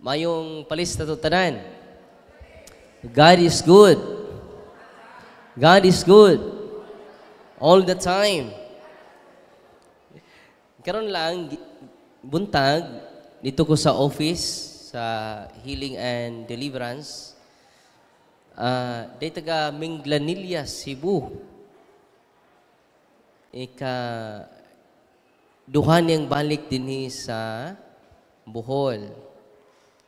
Mayong palista to tanan. God is good. God is good. All the time. Karon lang, buntag, dito ko sa office, sa Healing and Deliverance. Uh, day taga Minglanilla, Cebu. Ika duha niyang balik dinhi sa Bohol.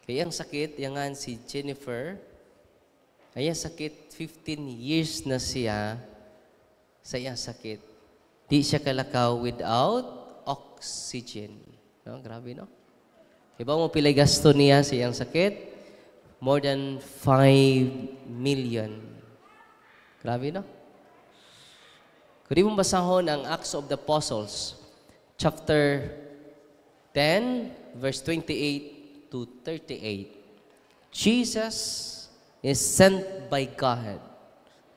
Kaya ang sakit, yangan si Jennifer, ay sakit, 15 years na siya sa iyang sakit. Di siya kalakaw without oxygen. No, grabe, no? Iba mo pilay gasto niya sa iyang sakit, more than 5 million. Grabe, no? Kung mong basahon ang Acts of the Apostles, chapter 10, verse 28 to 38. Jesus is sent by God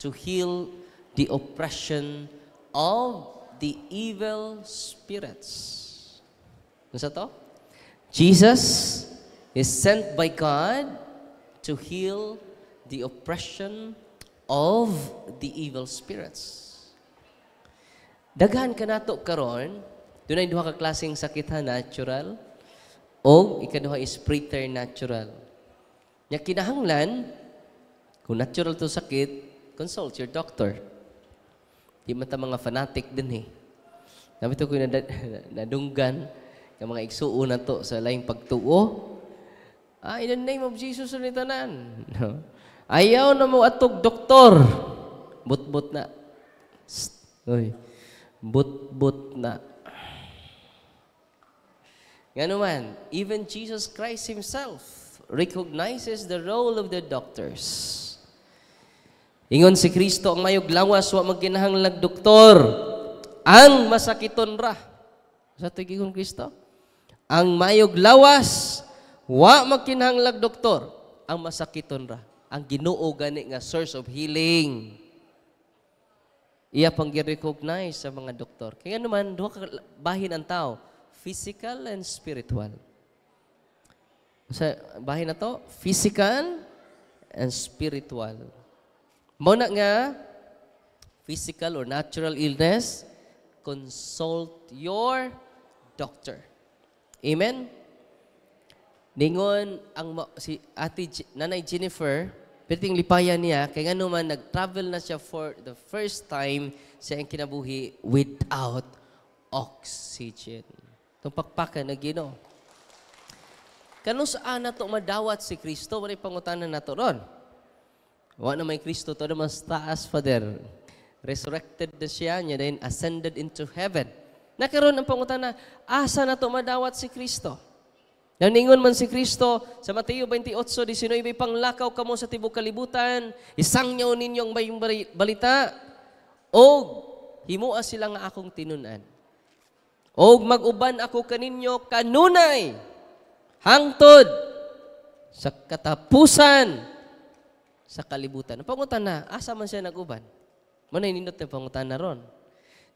to heal the oppression of the evil spirits. Ano sa to? Jesus is sent by God to heal the oppression of the evil spirits. Daghan ka nato karon, dunay duha ka klaseng sakit ha, natural o ikaduha is preternatural. Nya kinahanglan, kung natural to sakit, consult your doctor. Di man ta mga fanatic din eh. Nabi to ko na nadunggan ng mga igsuo na to sa laing pagtuo. Ah, in the name of Jesus sunitanan. No? Ayaw na mo atog doktor. Butbut na. Uy. Butbut na. Ganuman, even Jesus Christ Himself recognizes the role of the doctors. Ingon si Kristo ang mayog lawas wa magkinahanglag doktor ang masakiton ra. Sa tigigon Kristo, ang mayog lawas wa magkinahanglag doktor ang masakiton ra. Ang Ginoo gani nga source of healing. Iya pang gi-recognize sa mga doktor. Kaya naman duha bahin ang tao physical and spiritual. Sa bahay na to, physical and spiritual. Muna nga, physical or natural illness, consult your doctor. Amen? Ningon, ang, si ate, nanay Jennifer, Perting lipayan niya, kaya nga naman, nag-travel na siya for the first time sa ang kinabuhi without oxygen. Itong pakpakan eh, na gino. Kanong saan na madawat si Kristo? Wala pangutanan na ito ron. Wala na may Kristo to na mas taas, Father. Resurrected na siya, niya din ascended into heaven. Nakaroon ang pangutan na, asa na ito madawat si Kristo? Naningon man si Kristo sa Mateo 28:19 panglakaw kamo sa tibok kalibutan isangyaw ninyo ang bayong balita o himuas sila nga akong tinunan og maguban ako kaninyo kanunay hangtod sa katapusan sa kalibutan. Ang pangutan na, asa man siya naguban? Muna ninot na pangutan na ron.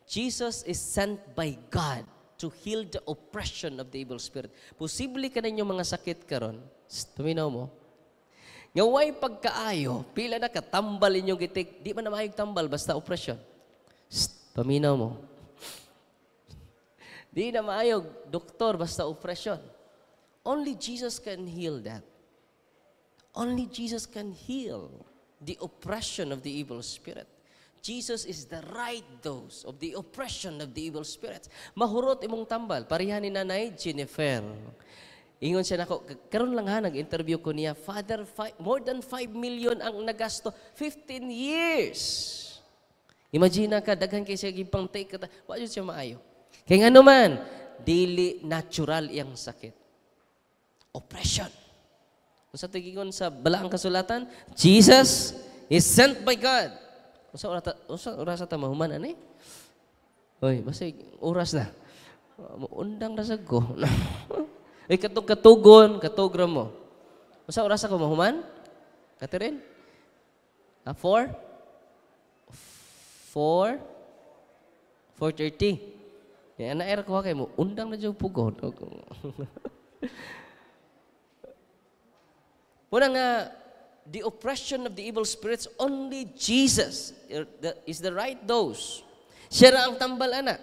Jesus is sent by God to heal the oppression of the evil spirit. Posible ka ninyo mga sakit karon. Tuminaw mo. Ngaway pagkaayo, pila na katambal inyong gitik, di man na mahayog tambal, basta oppression. Pst, mo. Di na maayog, doktor, basta operasyon. Only Jesus can heal that. Only Jesus can heal the oppression of the evil spirit. Jesus is the right dose of the oppression of the evil spirit. Mahurot imong tambal, parihan ni Nanay Jennifer. Ingon siya nako, karon lang ha nag-interview ko niya, Father, five, more than 5 million ang nagasto, 15 years. Imagine ka, daghan kay siya gipang take kata, wa siya maayo. Kaya ano man, dili natural iyang sakit. Oppression. Kung sa tigingon sa balaang kasulatan, Jesus is sent by God. Kung sa orata, usa oras ta mahuman ani? Eh? Hoy, basta oras na. Undang ra sa ko. Ay katug katugon, katugram mo. Kung sa oras ako mahuman? Katerin? Ah, four? Four? 4.30. Ya, anak air ko mo, undang na dyan pugod. Muna nga, the oppression of the evil spirits, only Jesus er, is the right dose. Siya ang tambal ana.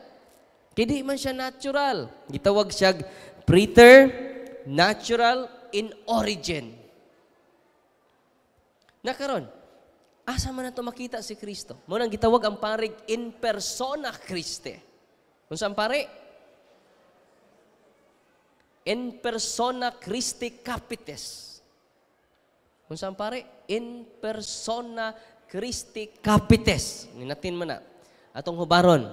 Kidi man siya natural. Gitawag siya preter, natural in origin. Nakaron, asa man nato makita si Kristo? Mo nang gitawag ang parig in persona Kriste. Kung saan pare? In persona Christi Capitis. Kung saan pare? In persona Christi Capitis. Ninatin mo na. Atong hubaron.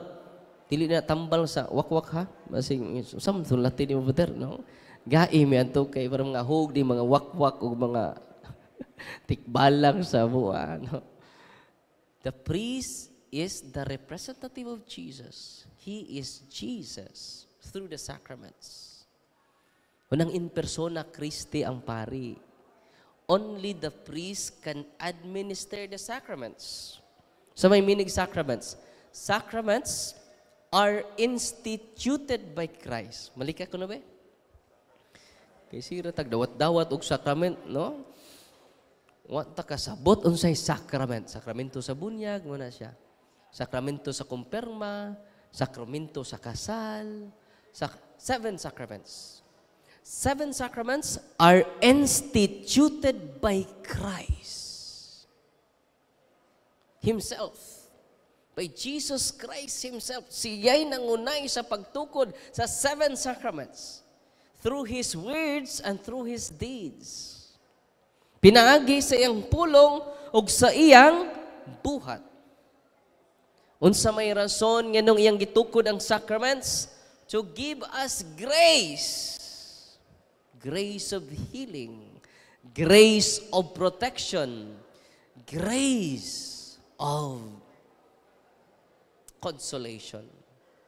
Dili na tambal sa wakwak ha. Masing, something Latin over there, no? Gai mi anto kay para mga hug di mga wakwak o mga tikbalang sa buwan. No? The priest is the representative of Jesus. He is Jesus through the sacraments. Walang in persona Christi ang pari. Only the priest can administer the sacraments. So may meaning sacraments. Sacraments are instituted by Christ. Malika ko na ba? Kay sira tagdawat-dawat og sacrament, no? Wa ta kasabot unsay sacrament. Sakramento sa bunyag mo na siya. Sakramento sa kumperma, sakramento sa kasal, sa seven sacraments. Seven sacraments are instituted by Christ Himself. By Jesus Christ Himself. Siya'y nangunay sa pagtukod sa seven sacraments through His words and through His deeds. Pinaagi sa iyang pulong o sa iyang buhat. Unsa may rason nganong iyang gitukod ang sacraments? To give us grace. Grace of healing. Grace of protection. Grace of consolation.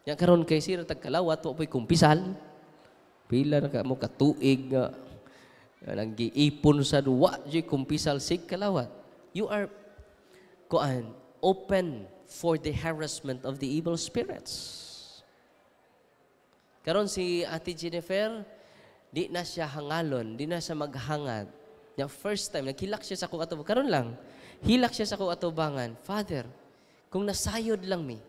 Yang karon kay sir tagkalawat wa po'y kumpisal. Pila na ka mo katuig nga Nang giipon sa duwa, kumpisal sig kalawat. You are kuan open for the harassment of the evil spirits. Karon si Ate Jennifer, di na siya hangalon, di na siya maghangad. Yung first time, naghilak siya sa kong atubangan. Karon lang, hilak siya sa kong atubangan. Father, kung nasayod lang mi.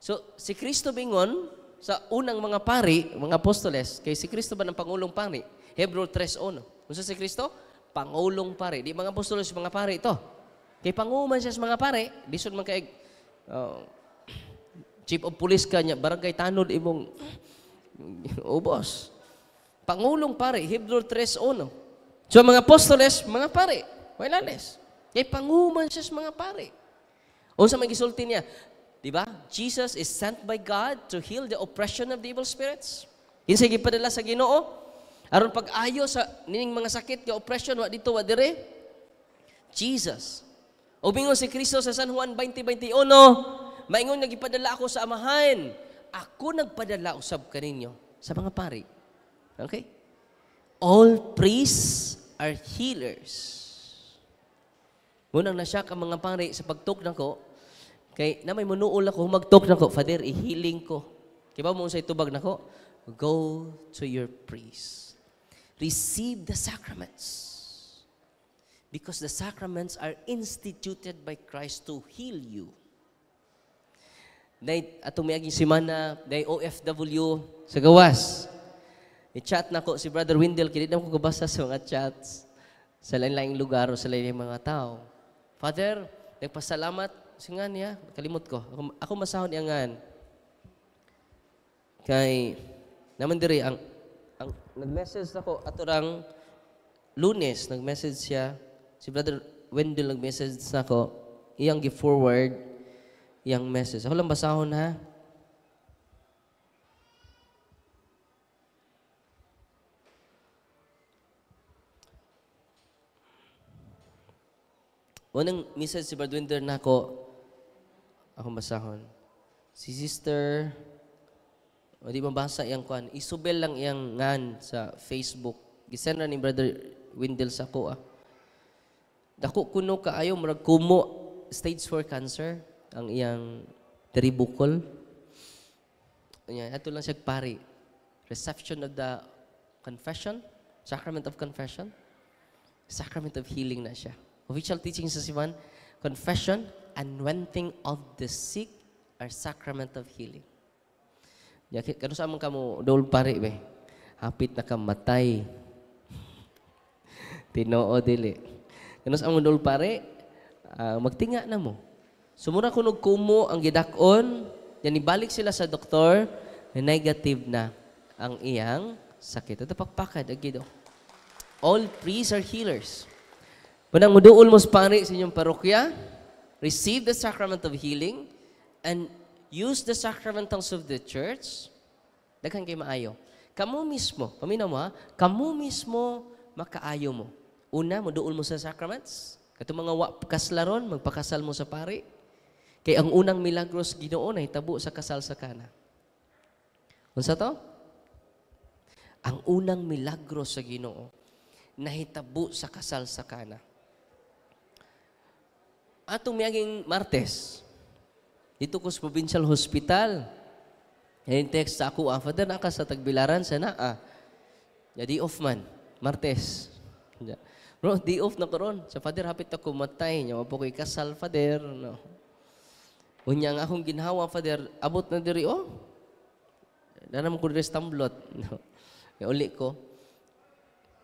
So, si Kristo bingon, sa unang mga pari, mga apostoles, kay si Kristo ba ng Pangulong Pari? Hebrew 3.1. Kung si Kristo, Pangulong Pari. Di mga apostoles, mga pari ito. Kay panguman siya sa mga pari, disod man kay uh, chief of police ka niya, barangay tanod imong ubos. Oh, Pangulong pare, Hebrew 3.1. So mga apostoles, mga pare, wala less. Kaya panguman siya mga pare. sa mga gisulti niya, di ba? Jesus is sent by God to heal the oppression of the evil spirits. Kinsa gipadala sa Ginoo? Aron pag-ayo sa nining mga sakit nga oppression wa dito wa dire. Jesus Ubingon si Kristo sa San Juan 20:21, maingon nagipadala ako sa amahan. Ako nagpadala usab ninyo sa mga pari. Okay? All priests are healers. Munang na siya ka mga pari sa pagtok na ko, kay na may munuol ako, magtok na ko, Father, i-healing ko. Kaya ba mo sa itubag na ko? Go to your priest. Receive the sacraments. Because the sacraments are instituted by Christ to heal you. Day atumiag yung simana, day OFW sa gawas. I-chat na si Brother Windel, kini na ko kabasa sa mga chats sa lain-laing lugar o sa lain-laing mga tao. Father, nagpasalamat sa nga niya, kalimot ko. Ako, ako masahon niya nga. Kay, naman diri, ang, ang nag-message ako aturang lunes, nag-message siya, si Brother Wendell nag-message na ako, iyang gi-forward, iyang message. Ako lang basahon ha. Unang message si Brother Wendell na ako, ako basahon. Si Sister, o di mabasa iyang kwan, isubel lang iyang ngan sa Facebook. Gisend ni Brother Wendell sa ko ah. Dako kuno kaayo murag kumo stage 4 cancer ang iyang tribukol. Nya ato lang siya pari. Reception of the confession, sacrament of confession, sacrament of healing na siya. Official teaching sa Sivan, confession, anointing of the sick, or sacrament of healing. Ya, kano sa among kamo dol pari be. Hapit kamatay. Tinoo dili. Kanas among dol pare, uh, magtinga na mo. Sumura ko nagkumo ang gidakon, yan ibalik sila sa doktor, negative na ang iyang sakit. Ito pakpakad, agido. All priests are healers. Panang muduol mo pare sa inyong parokya, receive the sacrament of healing, and use the sacramentals of the church, daghan kay maayo. Kamu mismo, paminaw mo ha, kamu mismo makaayo mo. Una, muduol mo sa sacraments. Kato mga wa kaslaron, magpakasal mo sa pari. Kay ang unang milagros ginoon ay tabo sa kasal sa kana. Unsa to? Ang unang milagros sa Ginoo nahitabo sa kasal sa kana. Atong miyaging Martes, dito ko sa Provincial Hospital, ngayon text sa ako, afada ah, na ka sa tagbilaran sa naa. Ah. Jadi off man, Martes. No, di off na karon. Sa Father, hapit na kumatay. Nya po ko'y kasal, Father. No. Unya nga akong ginhawa, Father, abot na diri, oh. Nanam ko diri stamblot. No. Nga uli ko,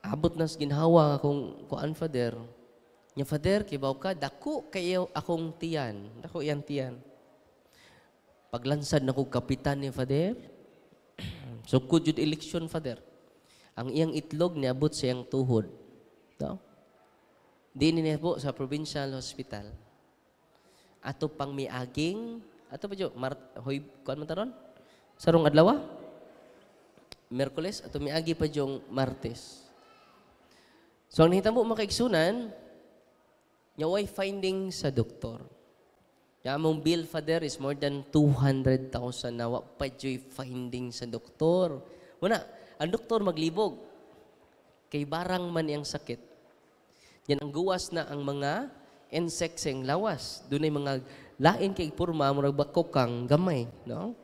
abot na ginhawa akong kuan, Father. Nya, Father, kibaw bawka dako kayo akong tiyan. Dako yan tiyan. Paglansad na ko kapitan ni Father. so, kujud election, Father. Ang iyang itlog niabot sa iyang tuhod. No? Dini po sa Provincial Hospital. Ato pang miaging, ato pa jo, Mart, hoy, kuan man taron? Sarong adlaw? Ah? Merkules, ato miagi pa jong Martes. So ang nahitabo makaigsunan, way finding sa doktor. Yung among bill father is more than 200,000 na pa joy finding sa doktor. Muna, ang doktor maglibog. Kay barang man ang sakit yan ang guwas na ang mga insekseng lawas. Doon ay mga lain kay purma, murag bakok kang gamay. No?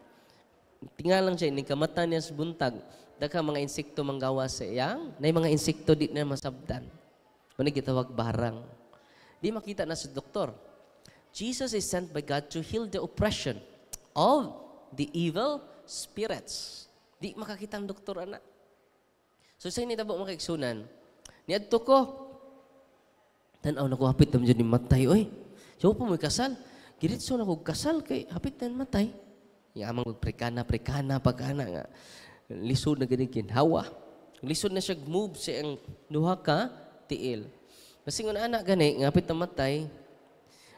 lang siya, nikamata niya sa buntag, daka mga insekto manggawas sa iyang, na mga insekto di na masabdan. Muna gitawag barang. Di makita na sa doktor. Jesus is sent by God to heal the oppression of the evil spirits. Di makakita ang doktor, anak. So, sa initabo mga kaigsunan, niadto ko, Tanaw na ko hapit naman ni matay. Oy, so po may kasal. Giritso na ko kasal kay hapit na matay. Yamang magprekana, prekana, pagkana nga. Lisod na ganyan kinhawa. Lisod na siya move sa ang duha ka tiil. Kasi nga anak gani, ngapit na matay,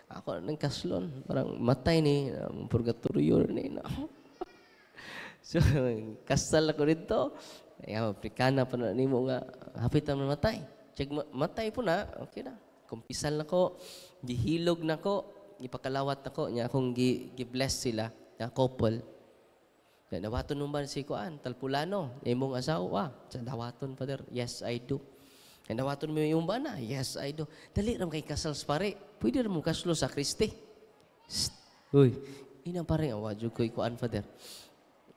ako na ng kaslon. Parang matay ni, um, purgatorio ni. No? so, kasal ako rito. Ayaw, prikana pa na ni mo nga, hapit na matay. Check, matay po na, okay na kumpisal na ko, gihilog na ko, gipakalawat na ko, niya akong gi, gi-bless sila, na couple. Na dawaton nung ba si Kuan, talpulano, imong asawa, sa dawaton, Father, yes, I do. Na dawaton mo yung bana, yes, I do. Dali ram kay kasal pare, pwede ram kaslo sa Kristi. Uy, inang pare, awa, jug ko Kuan, Father.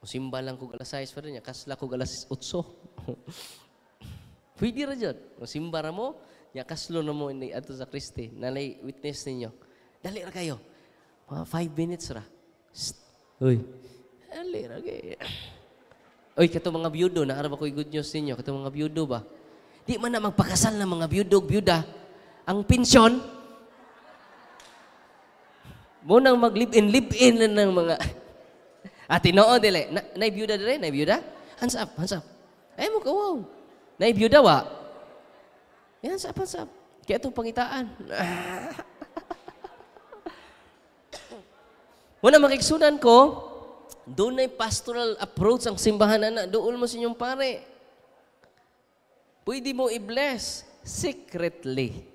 Simba lang ko alas 6, Father, niya, kasla ko alas utso. pwede ra dyan. Simba mo, Ya kaslo na mo ni ato sa Kristi. Nalay witness ninyo. Dali ra kayo. Mga five minutes ra. Shh. Uy. Dali ra kayo. Uy, kato mga biyudo, naarap ako'y good news ninyo. Kato mga biyudo ba? Di man na magpakasal ng mga biyudo, biyuda. Ang pensyon, munang mag-live-in, live-in na ng mga... At tinoo, dili. Na, naibiyuda dili? Naibiyuda? Hands up, hands up. Ay mo ka, wow. Naibiyuda wa? Yan, sa sa Kaya itong pangitaan. Wala makiksunan ko, doon na pastoral approach ang simbahan na doon mo sinyong inyong pare. Pwede mo i-bless secretly.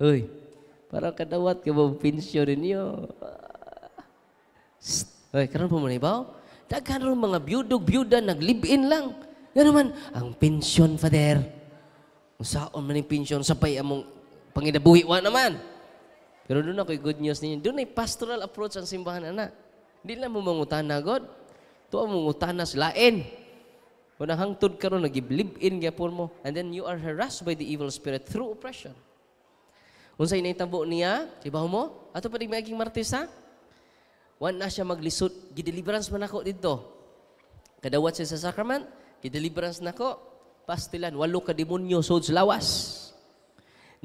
Uy, parang kadawat ka mong pinsyo ninyo. Uy, karoon po muna ibaw? Daghan mga byudog-byuda, nag-live-in lang. Ganun man, ang pension, Father. Unsaon man yung pensyon pay among panginabuhi wa naman. Pero doon ako'y good news ninyo. Doon ay pastoral approach ang simbahan, ana. Hindi lang mo mangutana, God. Tuwa mo mangutana sa lain. Kung hangtod ka ron, nag-live in gapon mo, and then you are harassed by the evil spirit through oppression. Unsa inay tabo niya, sibaw mo, ato pa rin maging martisa, Wan na siya maglisod, gideliverance man ako dito. Kadawat siya sa sacrament, gideliverance na ako pastilan, walo ka demonyo sod lawas.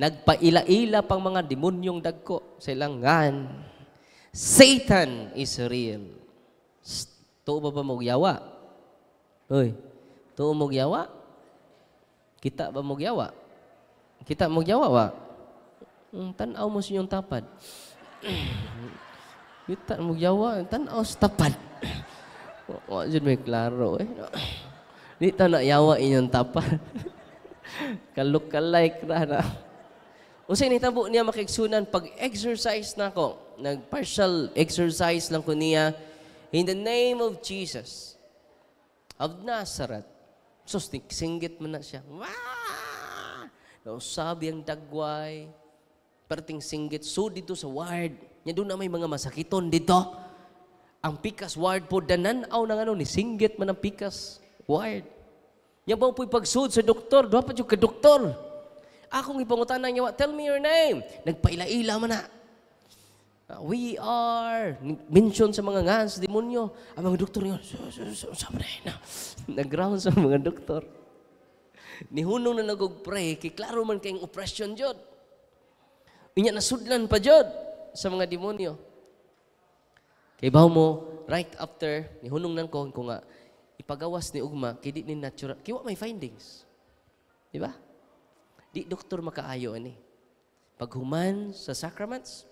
Nagpaila-ila pang mga demonyong dagko sa ilangan. Satan is real. Tuo ba ba mogyawa? Uy, tuo mogyawa? Kita ba mogyawa? Kita mogyawa wa? Mm, tanaw mo sa inyong tapad. Kita mogyawa, tanaw sa tapad. Wa, dyan may klaro eh. Di ta na yawa inyong tapa. Kalukalay ra na. Usa ni tabo niya makigsunan pag exercise na ko, nag partial exercise lang ko niya in the name of Jesus of Nazareth. So singgit man na siya. Wah! Nausabi ang dagway. Perting singgit. So dito sa ward, Nya doon na may mga masakiton dito. Ang pikas ward po, dananaw ng ano, ni singgit man ang pikas. Wired. Nya ba po'y pagsud sa doktor, dapat yung ka-doktor. Akong ipangutanan niya, tell me your name. Nagpaila-ila man na. Ah, we are mention sa mga nga demonyo. Ang mga doktor niya, sabi na, nag sa mga doktor. Nihunong na nagog-pray, kay klaro man kayong oppression, Diyod. Inya nasudlan pa, Diyod, sa mga demonyo. Kay baho mo, right after, nihunong nang ko, kung nga, ipagawas ni ugma kay di ni natural kay may findings di ba di doktor makaayo ani paghuman sa sacraments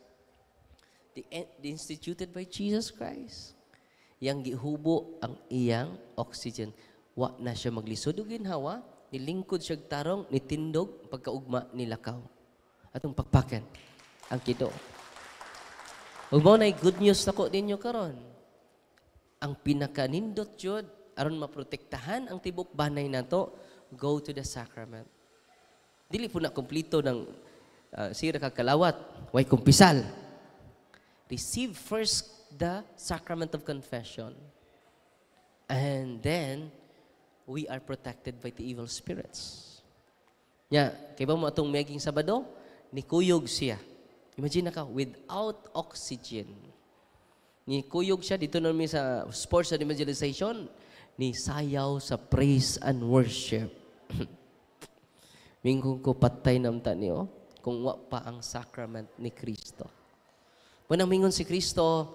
the, the instituted by Jesus Christ yang gihubo ang iyang oxygen wa na siya maglisod og ginhawa nilingkod siya tarong nitindog pagkaugma nilakaw atong pagpaken ang kito ug mao na good news nako dinyo karon ang pinakanindot jud aron maprotektahan ang tibok banay nato go to the sacrament dili po na kumpleto ng uh, sira kalawat way kumpisal receive first the sacrament of confession and then we are protected by the evil spirits nya kay ba mo atong maging sabado nikuyog siya imagine ka without oxygen ni kuyog siya dito na sa sports and evangelization ni sayaw sa praise and worship. Mingkong ko patay nam tanio kung wa pa ang sacrament ni Kristo. Muna mingon si Kristo,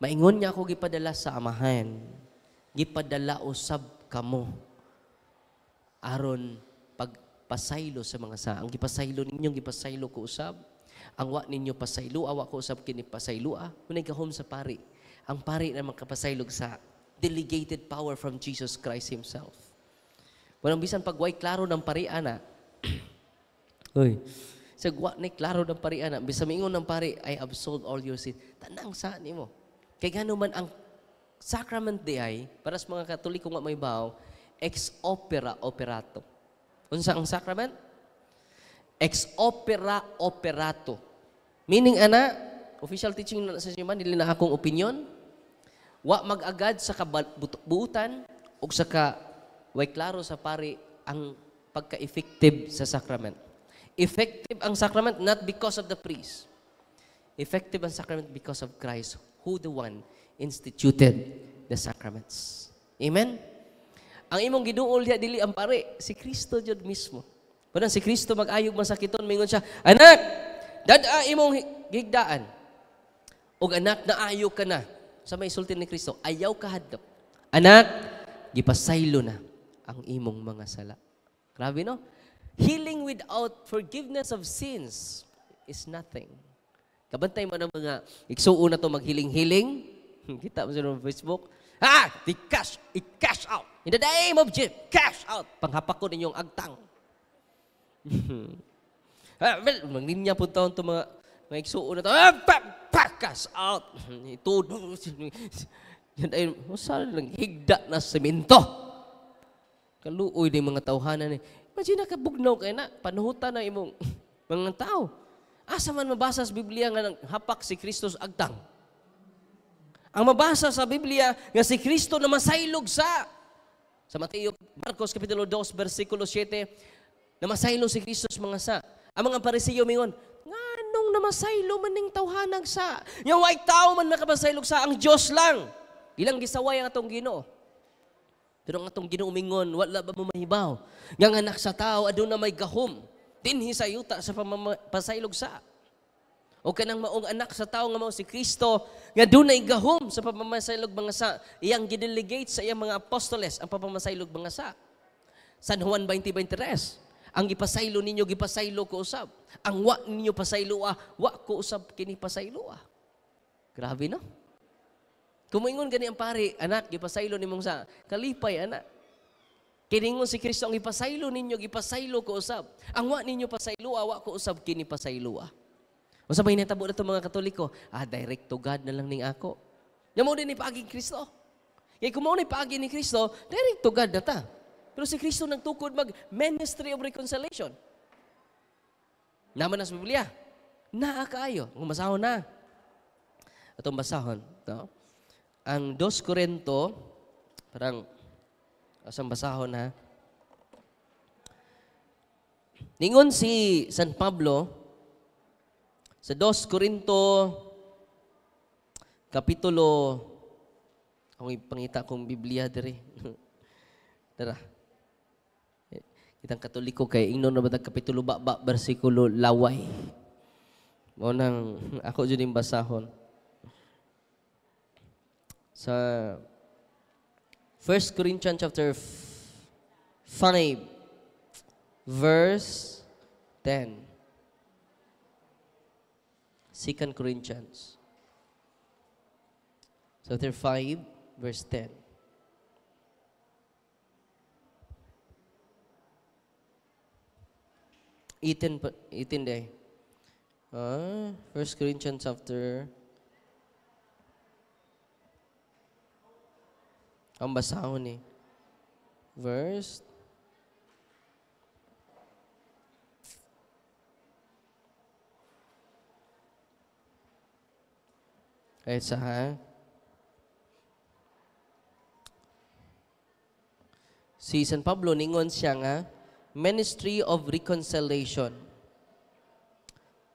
maingon niya ako gipadala sa amahan. Gipadala usab kamo. Aron pagpasaylo sa mga sa ang gipasaylo ninyo, gipasaylo ko usab ang wa ninyo pasaylo awa ko usab kinipasaylo pasaylua unay gahom sa pari ang pari na magkapasaylog sa delegated power from Jesus Christ Himself. Walang bisan pagway klaro ng pari ana. Uy. Sa guwa ni klaro ng pari ana, Bisa mingon ng pari, I absolve all your sin. Tanang saan mo. Kay gano man ang sacrament di ay, para sa mga katoliko nga may baw, ex opera operato. Unsa ang sacrament? Ex opera operato. Meaning ana, official teaching na sa siya man, dili na akong opinion, Wa magagad sa kabuutan o sa ka way klaro sa pari ang pagka-effective sa sacrament. Effective ang sacrament not because of the priest. Effective ang sacrament because of Christ, who the one instituted the sacraments. Amen? Ang imong giduol niya dili ang pare, si Kristo jud mismo. Pero si Kristo mag-ayog man sa kiton, mingon siya, Anak, dadaa imong gigdaan. Og anak, naayo ka na sa may sulti ni Kristo, ayaw kahadlok. Anak, gipasaylo na ang imong mga sala. Grabe no? Healing without forgiveness of sins is nothing. Kabantay mo ng mga iksuon na to healing hiling Kita mo sa Facebook. Ah! Di cash! I-cash out! In the name of Jesus, cash out! Panghapak ko ninyong agtang. ah, well, magninya po taon itong mga may suon na to, ah, pak, pakas out. Ito, yan ay, masala oh, lang, higda na semento. Kaluoy na mga tawhanan eh. Imagine na kabugnaw kayo na, panuhutan na imong mga tao. Asa man mabasa sa Biblia nga ng hapak si Kristus agtang. Ang mabasa sa Biblia nga si Kristo na masaylog sa sa Mateo Marcos Kapitulo 2 versikulo 7 na masaylo si Kristus mga sa. Ang mga parisiyo mingon, ang namasaylo man ning tawhanag sa. Nga way tao man makabasaylog sa ang Dios lang. Ilang gisaway ang atong Ginoo. Pero ang atong ginumingon, wala ba mo mahibaw? Nga anak sa tao, aduna may gahom. Dinhi sa yuta sa pamasaylog sa. O kanang maong anak sa tao nga mao si Kristo nga dunay gahom sa pamamasaylog mga sa iyang gidelegate sa iyang mga apostoles ang pamamasaylog mga sa San Juan 20:23 ang ipasaylo ninyo gipasaylo ko usab. Ang wa ninyo pasaylo ah, wa ko usab kini pasaylo ah. Grabe no? Kumingon gani ang pare, anak gipasaylo ni mong sa kalipay anak. Kiningon si Kristo ang ipasaylo ninyo gipasaylo ko usab. Ang wa ninyo pasaylo ah, wa ko usab kini pasaylo ah. Unsa may natabo na mga Katoliko? Ah, direct to God na lang ning ako. Nya mo din ni paagi Kristo. Kay kumo ni paagi ni Kristo, direct to God data. Pero si Kristo nagtukod mag ministry of reconciliation. Naman na sa Biblia. Naa kaayo. Kung masahon na. Atong basahon. No? Ang 2 Corinto, parang asang basahon ha. Ningon si San Pablo sa 2 Corinto kapitulo ang ipangita kong Biblia dire. Tara. Itang katoliko kay ingnon na batag kapitulo ba ba bersikulo laway. Mo nang ako jud basahon. Sa 1 Corinthians chapter 5 verse 10. 2 Corinthians chapter 5 verse 10. 18, 18 day. Uh, First Corinthians chapter Ang basahon eh. Verse Kahit sa ha? Si San Pablo, ningon siya nga, ministry of reconciliation.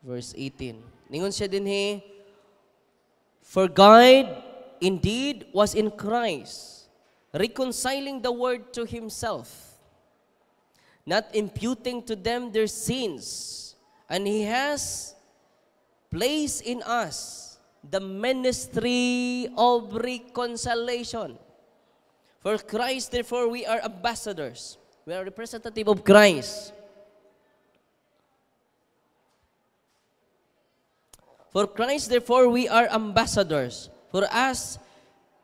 Verse 18. Ningon siya din he, For God indeed was in Christ, reconciling the world to Himself, not imputing to them their sins, and He has placed in us the ministry of reconciliation. For Christ, therefore, we are ambassadors we are representative of Christ. For Christ, therefore, we are ambassadors. For us,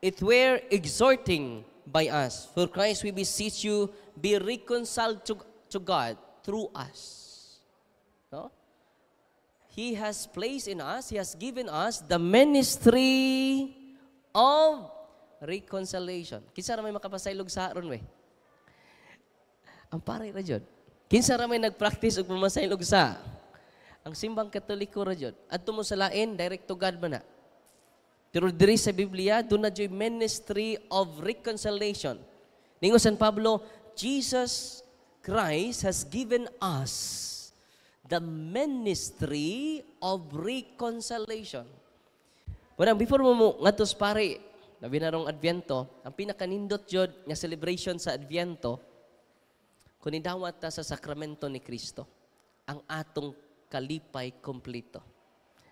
it were exhorting by us. For Christ, we beseech you, be reconciled to, to God through us. No? He has placed in us, He has given us the ministry of reconciliation. Kinsa na may makapasaylog sa aron, weh? Ang pare ra jud. Kinsa ra may nagpractice og pamasahin og sa. Ang simbang katoliko ra jud. Adto mo sa lain direct to God man na. Pero diri sa Biblia do na joy ministry of reconciliation. Ningo San Pablo, Jesus Christ has given us the ministry of reconciliation. Parang before mo mo ngatos pare, na binarong Advento, ang pinakanindot jud nga celebration sa Advento, Kunidawat ta sa sakramento ni Kristo, ang atong kalipay kompleto.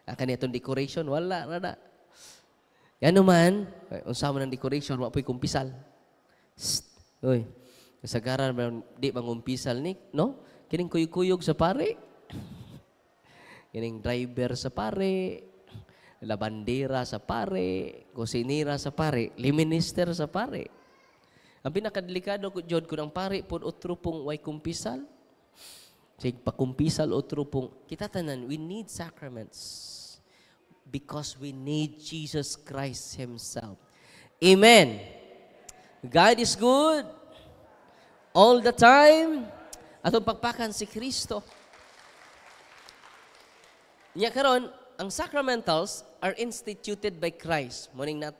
Ang kanitong decoration, wala, rada. Yan naman, unsa man ang decoration, wapoy kumpisal. Psst, uy, kasagaran, di bang kumpisal ni, no? Kining kuyog-kuyog sa pare. Kining driver sa pare. Labandera sa pare. Kusinira sa pare. Liminister sa pare. Ang pinakadelikado ko jud kun ang pari pud otro pong way kumpisal. Sig pakumpisal otro pong kita tanan we need sacraments because we need Jesus Christ himself. Amen. God is good all the time. Atong pagpakan si Kristo. Nya karon ang sacramentals are instituted by Christ. Morning nat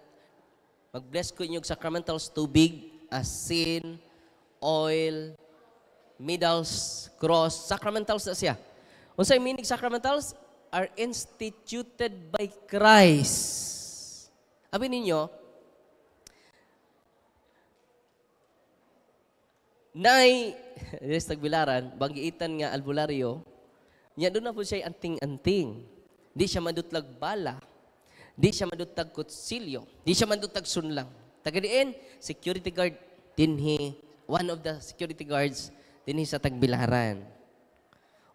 mag-bless ko inyong sacramentals big asin, oil, middles, cross, sacramentals na siya. Unsay meaning sacramentals are instituted by Christ. Abi ninyo, Nay, dinis tagbilaran, banggiitan nga albularyo, niya doon na po siya anting-anting. Di siya madutlag bala. Di siya madutag kutsilyo. Di siya madutag sunlang. Tagadiin, security guard dinhi, one of the security guards dinhi sa tagbilaran.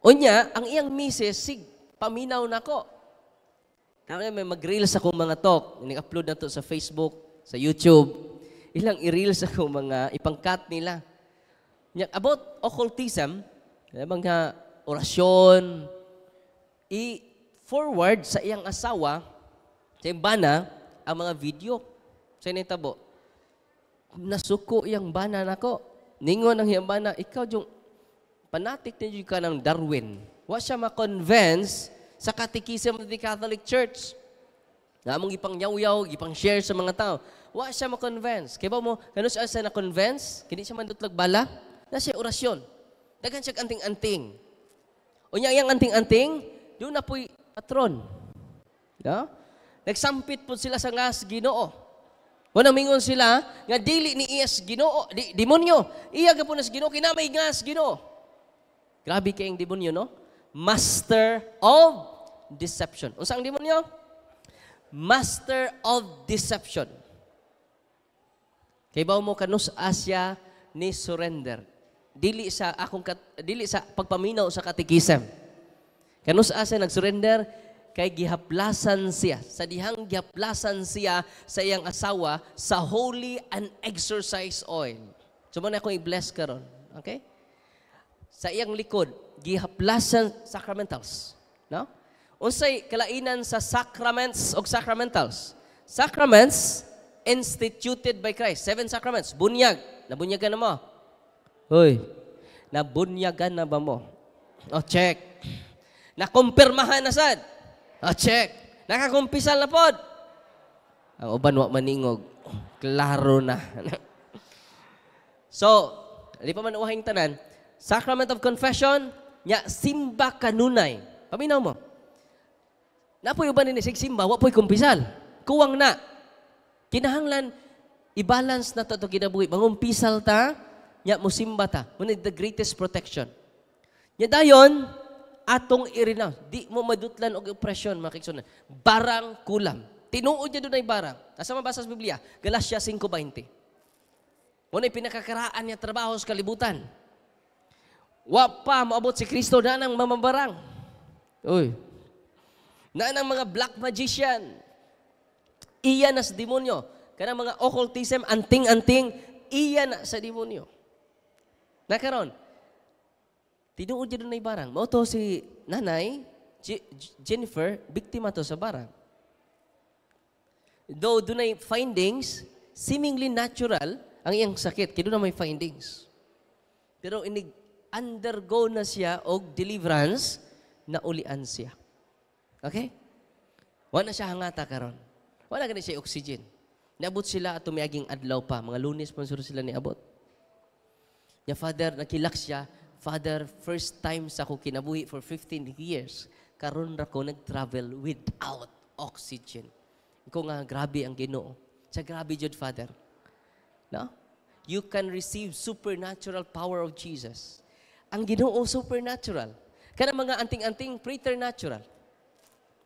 Unya, ang iyang misis, sig, paminaw na ko. Kaya may mag sa ako mga talk, ni-upload na to sa Facebook, sa YouTube. Ilang i reel sa ako mga ipangkat nila. About occultism, eh, mga orasyon, i-forward sa iyang asawa, sa imbana, ang mga video. Sa tabo. nasuko yang bana nako. Ningon ang yang bana, ikaw yung panatik na ka ng Darwin. Wa siya ma-convince sa katikism of Catholic Church. Na mong ipang yaw-yaw, ipang share sa mga tao. Wa siya ma-convince. Kaya ba mo, kano siya sa na-convince? Kini siya mandutlag bala? Na siya orasyon. Dagan siya anting-anting. O niya yung anting-anting, doon na po'y patron. No? Nagsampit po sila sa ngas ginoo. O namingon sila nga dili ni iyas Ginoo, di, demonyo. Iya gapon sa Ginoo kinamay nga sa Ginoo. Grabe kay ang demonyo no? Master of deception. Unsa ang demonyo? Master of deception. Kay bawo mo kanus Asia ni surrender. Dili sa akong dili sa pagpaminaw sa katikisem. Kanus asya nag-surrender, kay gihaplasan siya sa dihang gihaplasan siya sa iyang asawa sa holy and exercise oil so mo na akong i-bless karon okay sa iyang likod gihaplasan sacramentals no unsay kalainan sa sacraments o sacramentals sacraments instituted by Christ seven sacraments bunyag nabunyagan na mo hoy nabunyagan na ba mo oh check nakumpirmahan na sad Ah, check. Nakakumpisal na pod. Ang ah, uban wa maningog. Klaro na. so, di pa man uwahing tanan, sacrament of confession, nya simba kanunay. Paminaw mo. Napoy uban ni sig simba, wa poy kumpisal. Kuwang na. Kinahanglan i-balance na to, to kinabuhi. Mangumpisal ta, nya mo simba ta. Muna the greatest protection. Nya dayon, atong irinaw. Di mo madutlan og opresyon, mga kiksunan. Barang kulam. Tinuod niya dunay barang. Asa mabasa sa Biblia? Galatia 5.20. Muna'y pinakakaraan niya trabaho sa kalibutan. Wa pa maabot si Kristo na ng mamabarang. Uy. Na ng mga black magician. Iya na sa demonyo. Kana mga occultism, anting-anting, iya na sa demonyo. Na Tiduod yun na barang. Mao si nanay, G Jennifer, biktima to sa barang. Though dunay findings, seemingly natural, ang iyang sakit, kaya na may findings. Pero inig undergo na siya og deliverance na ulian siya. Okay? Wala siya hangata karon. Wala gani siya oxygen. Naabot sila at tumiaging adlaw pa. Mga lunes pa sila ni niabot. Ya Father, nakilak siya Father, first time sa ako kinabuhi for 15 years, karon ra ko nag-travel without oxygen. Ko nga, grabe ang ginoo. Sa grabe jud Father. No? You can receive supernatural power of Jesus. Ang ginoo, supernatural. Kana mga anting-anting, preternatural.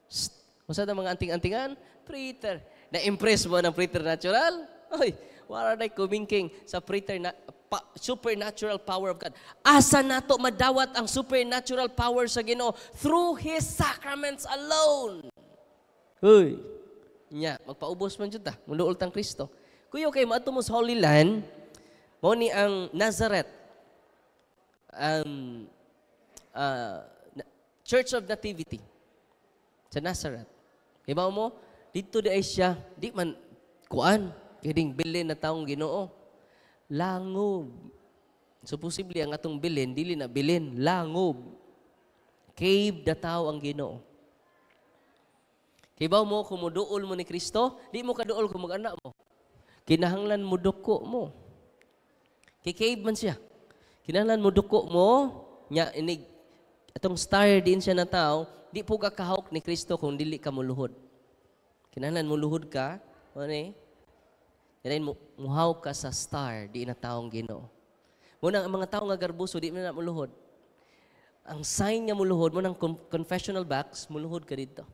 Shh. Masa na mga anting-antingan? Preter. Na-impress mo ng preternatural? Oy, what are they king sa preternatural? supernatural power of God. Asa nato madawat ang supernatural power sa Ginoo through His sacraments alone. Uy, nya, magpaubos man jud ta, muluol tang Kristo. Kuyo kay maadto mo sa Holy Land, mao ni ang Nazareth. Um, uh, Church of Nativity sa Nazareth. Ibaw mo, dito di ay siya, di man kuan, kining bilin na taong Ginoo langob. So, posible ang atong bilin, dili na bilin, langob. Cave da tao ang ginoo. Kibaw mo, kumuduol mo ni Kristo, di mo kaduol kung mag-anak mo. Kinahanglan mo duko mo. Kikave man siya. Kinahanglan mo duko mo, nya, inig, atong star din siya na tao, di po kakahawk ni Kristo kung dili ka mo luhod. Kinahanglan mo luhod ka, ano eh? Dinain mo, muhaw ka sa star, di na taong ginoo. Muna, ang mga tao nga garbuso, di na muluhod. Ang sign niya muluhod, mo ng confessional box, muluhod ka dito.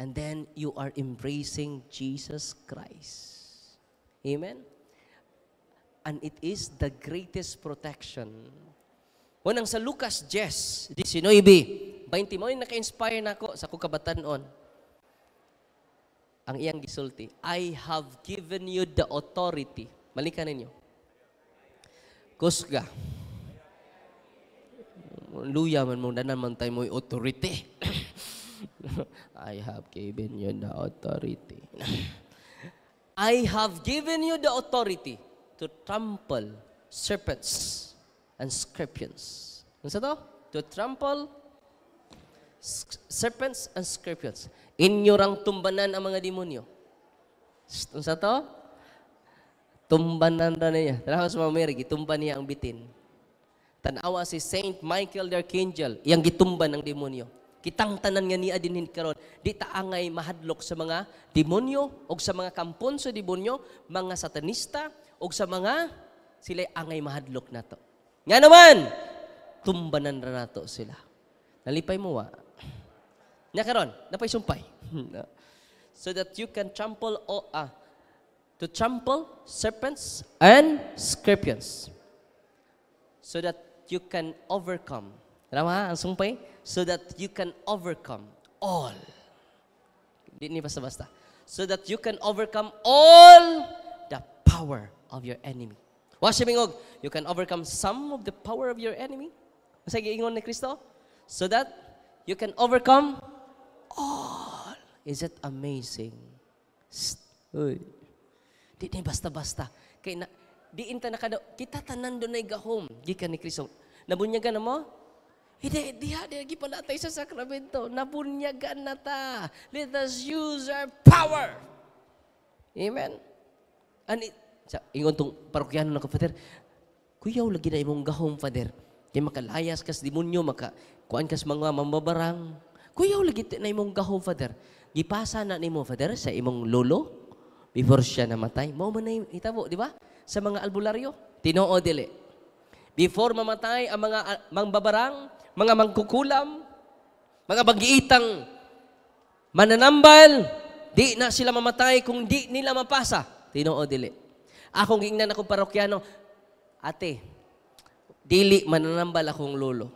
And then, you are embracing Jesus Christ. Amen? And it is the greatest protection. Munang sa Lucas 10, 19, 20 mo, naka-inspire na ako sa on ang iyang gisulti, I have given you the authority. Mali ka ninyo. Kusga. Luya man mo, danan man tayo mo authority. I have given you the authority. I have given you the authority to trample serpents and scorpions. Ano sa to? To trample serpents and scorpions inyo rang tumbanan ang mga demonyo. Unsa to? Tumbanan na niya. Tanaw sa mga Mary, gitumban niya ang bitin. Tanawa si Saint Michael the Archangel, iyang gitumban ng demonyo. Kitang tanan nga niya dinhin karon, di taangay mahadlok sa mga demonyo o sa mga kampon sa demonyo, mga satanista o sa mga sila angay mahadlok na to. Nga naman, tumbanan na nato sila. Nalipay mo wa, karon, napay sumpay. Hmm, so that you can trample all, ah, to trample serpents and scorpions. So that you can overcome. Tama ang sumpay? So that you can overcome all. Hindi ni basta-basta. So that you can overcome all the power of your enemy. Wa bingog, you can overcome some of the power of your enemy. Sa giingon ni Kristo, so that you can overcome Is it amazing? Sst, uy. Di na basta-basta. Kaya na, diin ta nakada, kita tanan doon ay gahom. Gika ni Kristo. Nabunyagan na mo? Hindi, diha, di lagi pala tayo sa sakramento. Nabunyagan na ta. Let us use our power. Amen? Ani, it, sa, ingon tong parokyano na ko, Father, kuyaw lagi na imong gahom, Father. Kaya makalayas kas demonyo, maka kuan kas mga mambabarang. Kuyaw lagi na imong gahom, Father gipasa na nimo father sa imong lolo before siya namatay. mo man na hitabo, di ba? Sa mga albularyo, tinoo dili. Before mamatay ang mga ah, mangbabarang, mga mangkukulam, mga bagiitang mananambal, di na sila mamatay kung di nila mapasa. Tinoo dili. Akong gingnan ako parokyano, ate, dili mananambal akong lolo.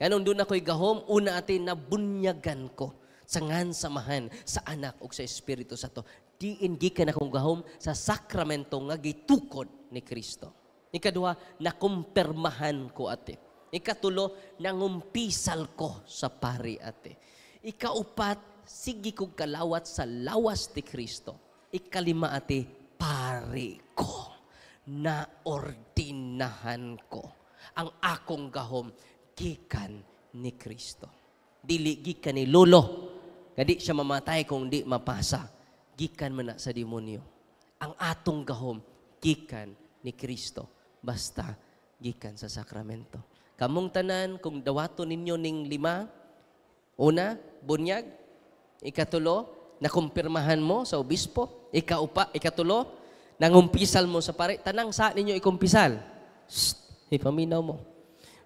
Ganon doon ako'y gahom, una ate, nabunyagan ko sangan samahan sa anak ug sa Espiritu sa Santo. Diin gikan akong gahom sa sakramento nga gitukod ni Kristo. Ikaduha, nakumpirmahan ko ate. Ikatulo, nangumpisal ko sa pari ate. Ikaupat, sige kong kalawat sa lawas ni Kristo. Ikalima ate, pari ko. Naordinahan ko. Ang akong gahom, gikan ni Kristo. Dili gikan ni Lolo, Kadi siya mamatay kung di mapasa. Gikan man na sa demonyo. Ang atong gahom, gikan ni Kristo. Basta, gikan sa sakramento. Kamong tanan, kung dawato ninyo ning lima, una, bunyag, ikatulo, nakumpirmahan mo sa obispo, ikaupa, ikatulo, nangumpisal mo sa pare, tanang sa ninyo ikumpisal. Shh, ipaminaw mo.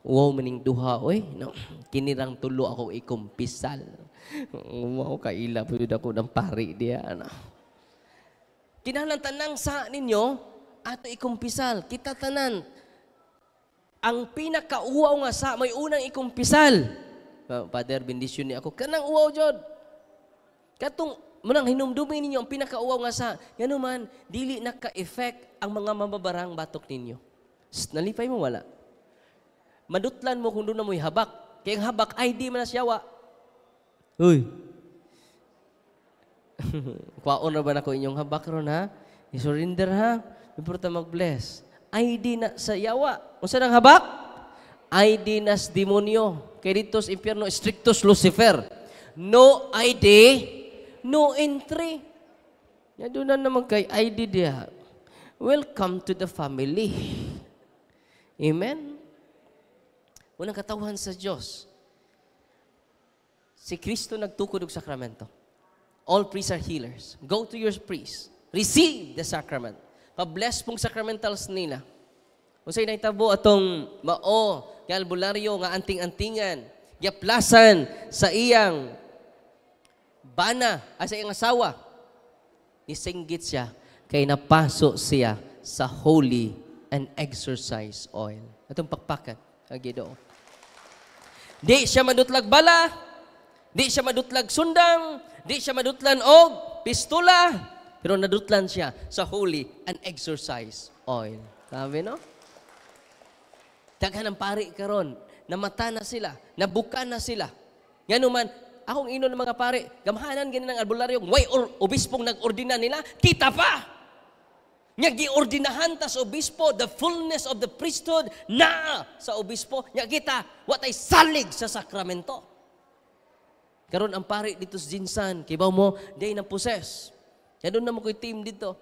Wow, maning duha, oy. No, kinirang tulo ako ikumpisal. Wow, kaila po yun ako ng pari diya. Ano. Kinahalan tanang sa ninyo, ato ikumpisal. Kita tanan. Ang pinakauaw nga sa, may unang ikumpisal. Father, bendisyon ni ako. Kanang uwaw, Jod. Katong Munang hinumdumi ninyo ang pinakauaw nga sa, ganuman, dili naka-effect ang mga mababarang batok ninyo. Nalipay mo wala madutlan mo kung doon na mo'y habak. Kaya ang habak, ay di man siyawa. Uy. Kwaon na ba na ko inyong habak ron ha? I-surrender ha? Importa mag-bless. Ay di na sa yawa. Unsa nang habak? Ay di nas demonyo. Kay dito sa impyerno, strictus Lucifer. No ID, no entry. Nadunan na naman kay ID dia. Welcome to the family. Amen? Unang katawhan sa Diyos. Si Kristo nagtukod og sakramento. All priests are healers. Go to your priest. Receive the sacrament. Pabless pong sacramentals nila. Unsay nahitabo atong mao galbularyo, nga anting-antingan, yaplasan sa iyang bana asa ah, iyang asawa. Nisinggit siya kay napaso siya sa holy and exercise oil. Atong pakpakan ang ah, Ginoo. Di siya madutlag bala, di siya madutlag sundang, di siya madutlan og pistola, pero nadutlan siya sa holy and exercise oil. Sabi no? Daghan ang pari karon, namata na sila, nabuka na sila. man, akong ino ng mga pare, gamhanan ganyan ang albularyo, way or, obispong nag-ordina nila, kita pa! Nya giordinahan ta sa obispo the fullness of the priesthood na sa obispo. Nya kita watay salig sa sakramento. Karon ang pari dito sa Jinsan, kibaw mo, day na poses. Kaya doon na mo ko'y team dito.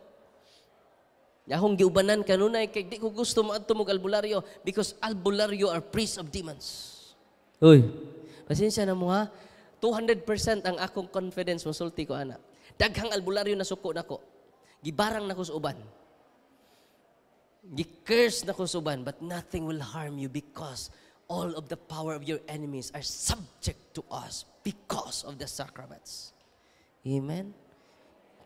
Yahong giubanan kanunay kay di ko gusto maadto mo albularyo because albularyo are priests of demons. Uy, pasensya na mo ha. 200% ang akong confidence mosulti ko ana. Daghang albularyo na suko nako. Gibarang nako sa uban. Gi-curse na kusuban, but nothing will harm you because all of the power of your enemies are subject to us because of the sacraments. Amen?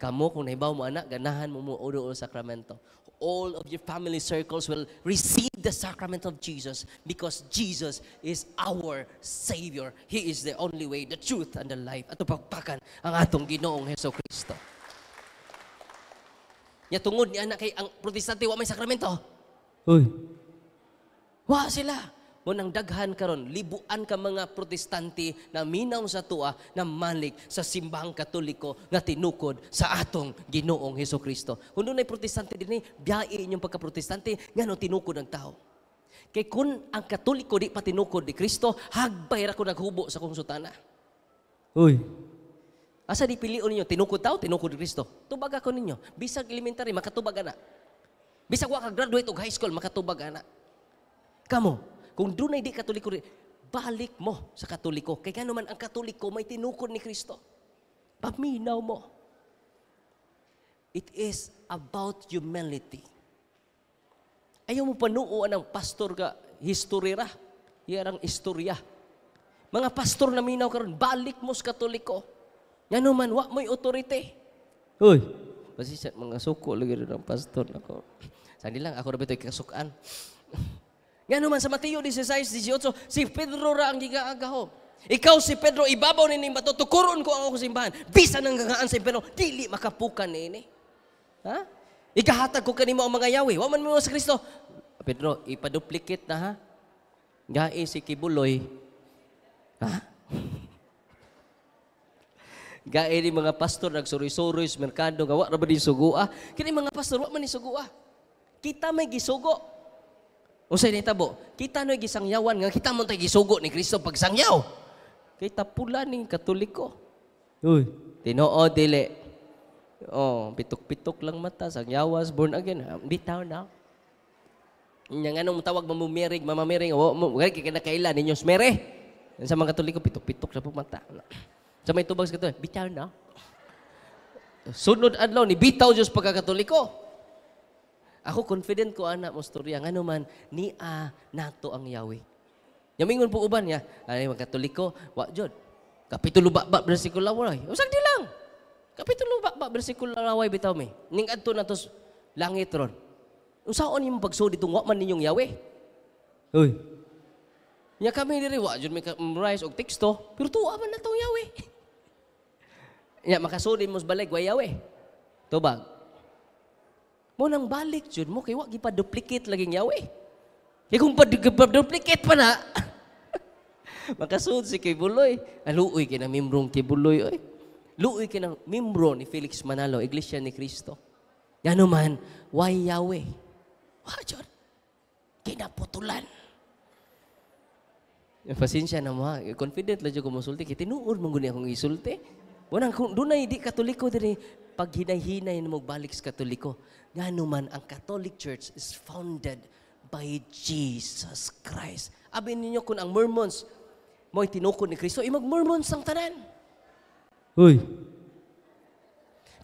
Kamu, kung naibaw mo anak, ganahan mo mo oro o sakramento. All of your family circles will receive the sacrament of Jesus because Jesus is our Savior. He is the only way, the truth, and the life. At pagpakan ang atong ginoong Heso Kristo. Nya tungod ni anak kay ang protestante wa may sakramento. Uy. Wa sila. Mo nang daghan karon libuan ka mga protestante na minaw sa tua na malik sa simbahang katoliko nga tinukod sa atong Ginoong Heso Kristo. Kung doon protestante din, eh. biyai inyong pagka-protestante, no, tinukod ang tao. Kay kun ang katoliko di patinukod ni Kristo, hagbay ra ko naghubo sa kong sutana. Uy, Asa di pilion ninyo? Tinukod tao, tinukod Kristo. Tubag ako ninyo. Bisag elementary, makatubag ana. Bisag wa ka graduate og high school, makatubag ana. Kamo, kung dunay di katoliko rin, balik mo sa katoliko. Kaya naman ang katoliko may tinukod ni Kristo. Paminaw mo. It is about humility. Ayaw mo panuuan ng pastor ka, historira, yarang istorya. Mga pastor na minaw karon, balik mo sa katoliko. Nganuman, wa mo'y authority. Uy, pasisya, mga suko lagi rin ang pastor ako. Sandi lang, ako na ito'y kasukaan. Nganuman, sa Mateo 16, 18, si Pedro ra ang gigaagaho. Ikaw si Pedro, ibabaw ni nimba to, tukuron ko ang akong simbahan. Bisa nang gagaan si Pedro, dili makapukan ni ini. Ha? Ikahatag ko kanimo ang mga yawi. Waman mo sa Kristo. Pedro, ipaduplikit na ha. Gai eh, si Kibuloy. Ha? Gaini mga pastor nagsuroy-suroy sa merkado gawa wa ra ba ni sugua. Ah? Kini mga pastor wa man ni sugua. Ah. Kita may gisugo. Unsay nitabo? Kita noy gisangyawan nga kita mo tay gisugo ni Kristo pagsangyaw. Kita pula ning Katoliko. Uy, tinoo dili. Oh, pitok-pitok lang mata, sangyawas, born again. Bitaw ah, na. Nya nganong tawag mamumirig, mamamiring, wa mo na kinakailan ninyo smere. Sa mga Katoliko pitok-pitok sa pumata. mata. Sa may tubag sa katoliko, bitaw na. Sunod adlaw ni bitaw Diyos pagkakatoliko. Ako confident ko anak mo storya ngano man ni a nato ang yawi. Yamingon po uban ya. ay mga katoliko, wa jud. Kapitulo ba ba bersikulo way. Usag di lang. Kapitulo ba ba bersikulo way bitaw mi. Ning adto na tos langit ron. Unsaon imong pagsudi tung wa man ninyong yawi? Uy. Nya kami diri wa jud may memorize og teksto, pero tuwa man na tong yawi. Nya makasuli mo balik wayaw eh. Tubag. Mo nang balik jud mo kay wa gi pa duplicate laging yawe. Eh. Kay kung pa duplicate pa na. makasud si kay Buloy. Aluoy ah, kay na mimbrong kay Buloy oy. Luoy kay na mimbro ni Felix Manalo, Iglesia ni Cristo. Yano man, why Yahweh? Wa jud. Kinaputulan. Pasensya na mo ha. Confident lang dyan kumusulti. Kitinuod mong guni akong isulti. Unang kung dunay di katoliko diri pag hinay-hinay na magbalik sa katoliko. Ngano man ang Catholic Church is founded by Jesus Christ. Abi ninyo kun ang Mormons mo'y tinukod ni Kristo, imag-Mormons ang tanan. Uy.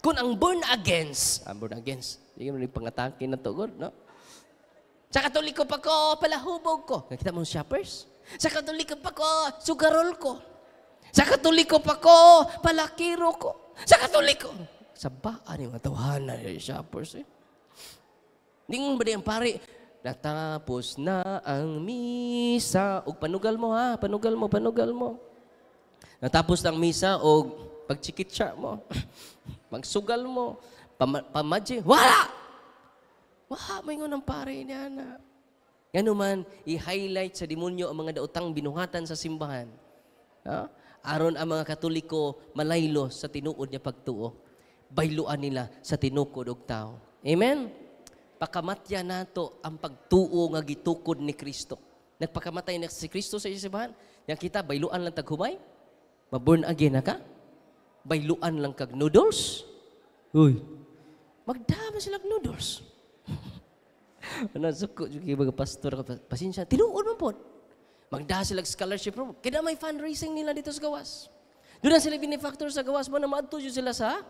Kung ang born against, ang born against, hindi mo pangatake na to, God, no? Sa katoliko pa ko, palahubog ko. Nakita mo shoppers? Sa katoliko pa ko, sugarol ko. Sa katoliko pa ko, palakiro ko. Sa katoliko. Sa baan yung atuhanan yung shoppers eh. Hindi ba yung pare, natapos na ang misa. O panugal mo ha, panugal mo, panugal mo. Natapos ng misa o pagchikitsa mo, magsugal mo, pam pamadji, wala! Waha, may ng pare niya na. Ganuman, i-highlight sa demonyo ang mga dautang binuhatan sa simbahan. Ha? Huh? aron ang mga Katoliko malaylo sa tinuod niya pagtuo. Bayluan nila sa tinukod og tao. Amen? Pakamatya nato ang pagtuo nga gitukod ni Kristo. Nagpakamatay na si Kristo sa isibahan. Yang kita, bayluan lang taghumay. Maburn again na ka. Bayluan lang kag noodles. Uy, magdama sila noodles. ano, suko, yung mga pastor, pasensya, tinuod man po. Magdaha sila scholarship program. Kaya may fundraising nila dito sa gawas. Doon na sila benefactor sa gawas mo na maadto sila sa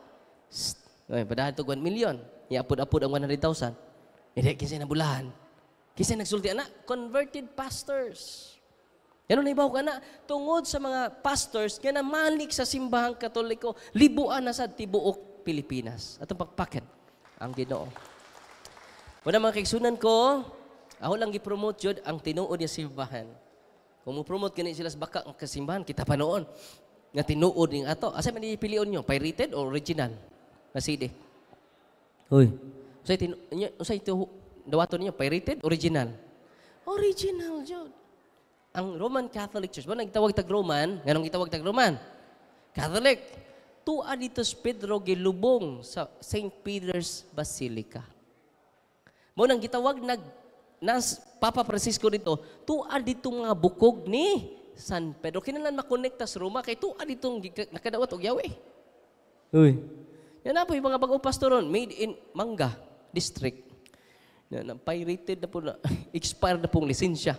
ay, padahan to 1 million. Iapod-apod ang 100,000. Hindi, kinsa na bulahan. Kinsa nagsulti, anak, converted pastors. Yan na ibaw ka na, tungod sa mga pastors nga namalik sa simbahang katoliko, libuan na sa tibuok Pilipinas. At ang pagpakan ang ginoo. Wala mga kaigsunan ko, ako lang gipromote yun ang tinuod niya simbahan. Kung mo-promote kini sila sa baka ang kasimbahan, kita pa noon. Nga tinuod ning ato. Asa man ipilion nyo? Pirated or original? Na CD? Hoy. Usay tinu nyo, usay to dawaton niyo pirated original. Original jud. Ang Roman Catholic Church, ba nagtawag tag Roman, nganong gitawag tag Roman? Catholic. Tuwa dito si Pedro gilubong sa St. Peter's Basilica. Mo nang gitawag nag na Papa Francisco dito, tua dito nga bukog ni San Pedro. Kinalan makonekta sa Roma, kay tua dito nakadawat og yawe. Uy. Yan na po yung mga bagong pastoron, made in Manga District. Yan, pirated na po na, expired na pong lisensya.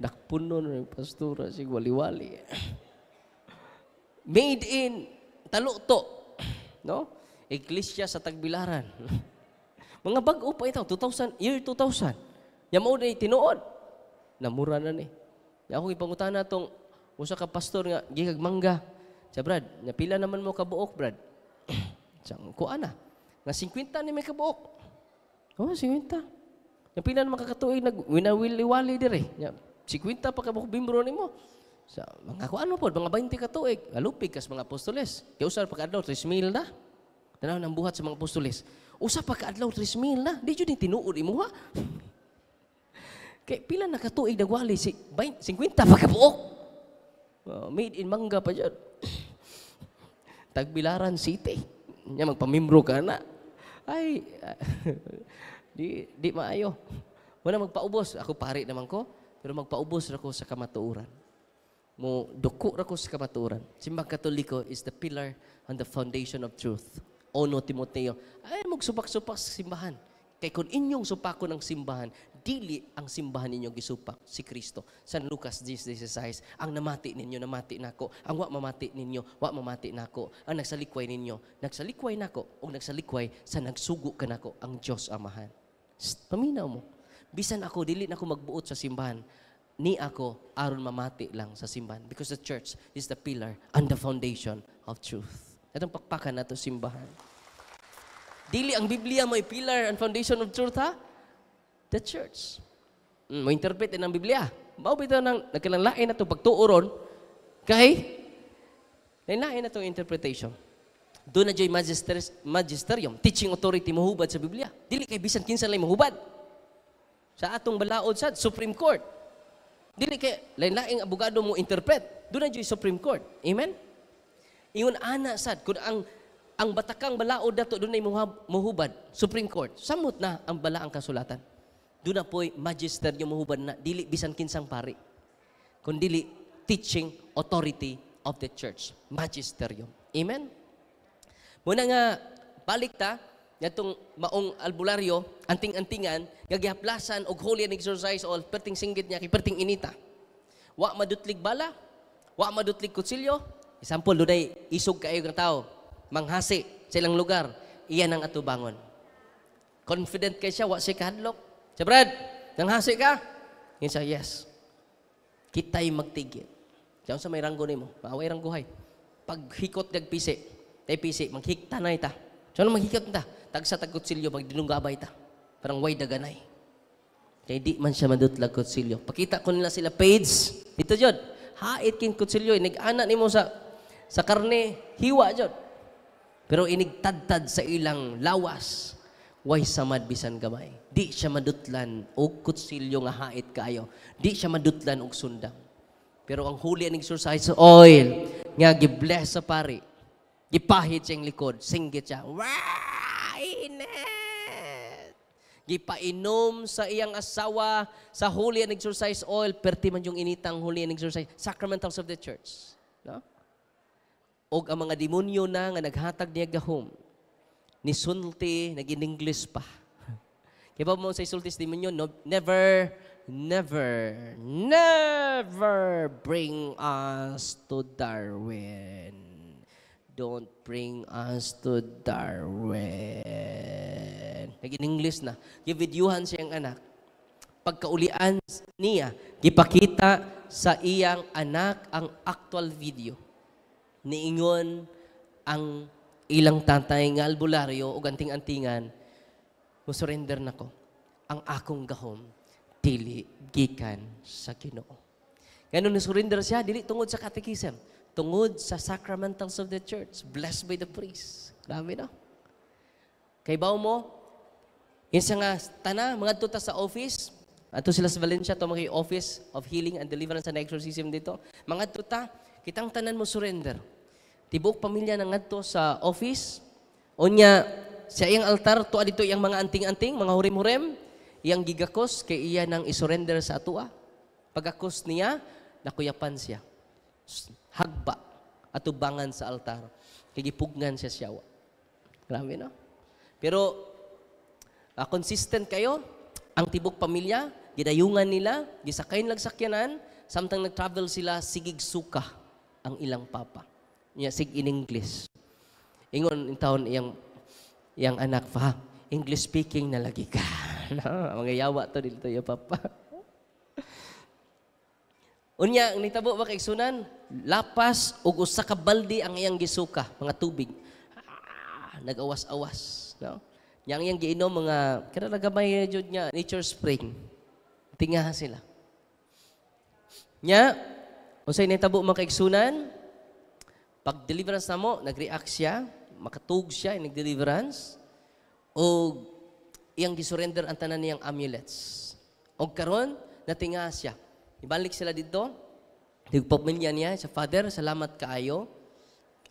Nakpuno na yung pastora, ah, si wali-wali. made in Taluto. No? Iglesia sa Tagbilaran. mga bago pa ito, 2000, year 2000. Yamo ni tinuod. Namura na ni. Ya akong ipangutana tong usa ka pastor nga gikag mangga. Sa brad, napila naman mo ka buok, brad. Sang kuan na. Nga 50 ni may buok. Oh, 50. Napila naman kakatuig nag winawili winawiliwali dire. Ya, 50 pa ka buok bimbro mo. Sa mga kuan mo pod, mga 20 ka tuig, alupig kas mga apostoles. Kay usa pa kadlaw 3,000 na. Tanaw nang buhat sa mga apostoles. Usa pa kadlaw 3,000 na. Di jud ni tinuod ha. Kay pila na katuig nagwali, si, 50 pa kabuok. Uh, ah, made in manga pa dyan. Tagbilaran City. Nya magpamimbro ka na. Ay, ah, di, di maayo. Wala magpaubos. Ako pari naman ko, pero magpaubos na ko sa kamatuuran. Mo, duko na ko sa kamatuuran. Simbang Katoliko is the pillar and the foundation of truth. Ono Timoteo, ay magsubak-supak sa simbahan. Kay kung inyong supako ng simbahan, dili ang simbahan ninyo gisupak si Kristo. San Lucas 10:16, ang namati ninyo namati nako, ang wa mamati ninyo wa mamati nako, ang nagsalikway ninyo nagsalikway nako o nagsalikway sa nagsugo ka nako ang Dios Amahan. Paminaw mo. Bisan ako dili nako magbuot sa simbahan, ni ako aron mamati lang sa simbahan because the church is the pillar and the foundation of truth. Itong pakpakan nato simbahan. Dili ang Biblia mo pillar and foundation of truth ha? the church. Mo-interpret mm, ng Biblia. Mao bitaw nang nagkalanlain na to pagtuoron kay lain na to interpretation. Do na joy dyan magisterium, teaching authority mahubad sa Biblia. Dili kay bisan kinsa lang mahubad. Sa atong balaod sad Supreme Court. Dili kay lain-laing abogado mo interpret. Do na joy Supreme Court. Amen? Iyon ana sad kun ang ang batakang balaod dato dunay muhubad Supreme Court. Samot na ang balaang kasulatan. Doon na po'y magister yung mahuban na dili bisan kinsang pari. Kundili teaching authority of the church. Magisterium. Amen? Muna nga, balik ta, yatong maong albularyo, anting-antingan, gagihaplasan og holy and exercise all, perting singgit niya, perting inita. Wa madutlig bala, wa madutlig kutsilyo. Example, dunay isog kayo ng tao, manghasi sa ilang lugar, iyan ang atubangon. Confident kay siya, wa siya kahadlok siya, Brad, nanghasi ka? Yun siya, yes. Kita'y magtigil. Diyan sa may ranggo nimo, maaway rangguhay. Pag hikot gag pisi, tay pisi, maghikta na ita. Diyan maghikot na, tagsa sa silyo, magdinunggabay ita. Parang way daganay. Kaya di man siya madutlag kutsilyo. Pakita ko nila sila page. Ito jod, hait kin kutsilyo, inigana nimo sa sa karne, hiwa jod. Pero inigtadtad sa ilang lawas, way samad bisan gamay. Di siya madutlan og kutsilyo nga hait kaayo. Di siya madutlan og sundang. Pero ang huli ang exercise sa oil nga gibless sa pari. Gipahit siyang likod, singgit siya. Wow! Init! Gipainom sa iyang asawa sa holy and exercise oil, perti man yung initang holy and exercise, sacramentals of the church. No? og ang mga demonyo na nga naghatag niya gahom, nisunti, naging English pa. Kibaw mo sa isultis demonyo, no, never, never, never bring us to Darwin. Don't bring us to Darwin. Naging English na. Gividyuhan siyang anak. Pagkaulian niya, gipakita sa iyang anak ang actual video. Niingon ang ilang tatay nga albularyo o ganting-antingan musurrender ko ang akong gahom dili gikan sa Ginoo. Ganun surrender siya dili tungod sa catechism, tungod sa sacramentals of the church, blessed by the priest. Grabe no? Kay bawo mo insa nga tana mangadto ta sa office, ato sila sa Valencia to mga office of healing and deliverance and exorcism dito. Mangadto ta kitang tanan mo surrender. Tibok pamilya nang ngadto sa office, Unya, sa iyang altar tuwa dito iyang mga anting-anting, mga hurim-hurim, iyang gigakos kay iya nang isurrender sa atua. Pagakos niya, nakuyapan siya. Hagba atubangan sa altar. Kigipugnan siya siyawa. Grabe no? Pero uh, consistent kayo, ang tibok pamilya, gidayungan nila, gisakayin lagsakyanan, samtang nag-travel sila, sigig suka ang ilang papa. Niya sig in English. Ingon in taon iyang yang anak fa English speaking na lagi ka. No, mga yawa to dito ya papa. Unya ang nitabo ba kay sunan, lapas ug usa ka balde ang iyang gisuka, mga tubig. Ah, nagawas-awas, no? Yang iyang giinom mga kada gamay jud niya nature spring. Tingahan sila. Nya unsay nitabo man kay sunan? Pag deliverance namo, nag-react siya makatug siya in eh, deliverance o iyang gisurrender ang tanan niyang amulets. O karon natinga siya. Ibalik sila dito. Nagpamilya niya sa Father, salamat kaayo.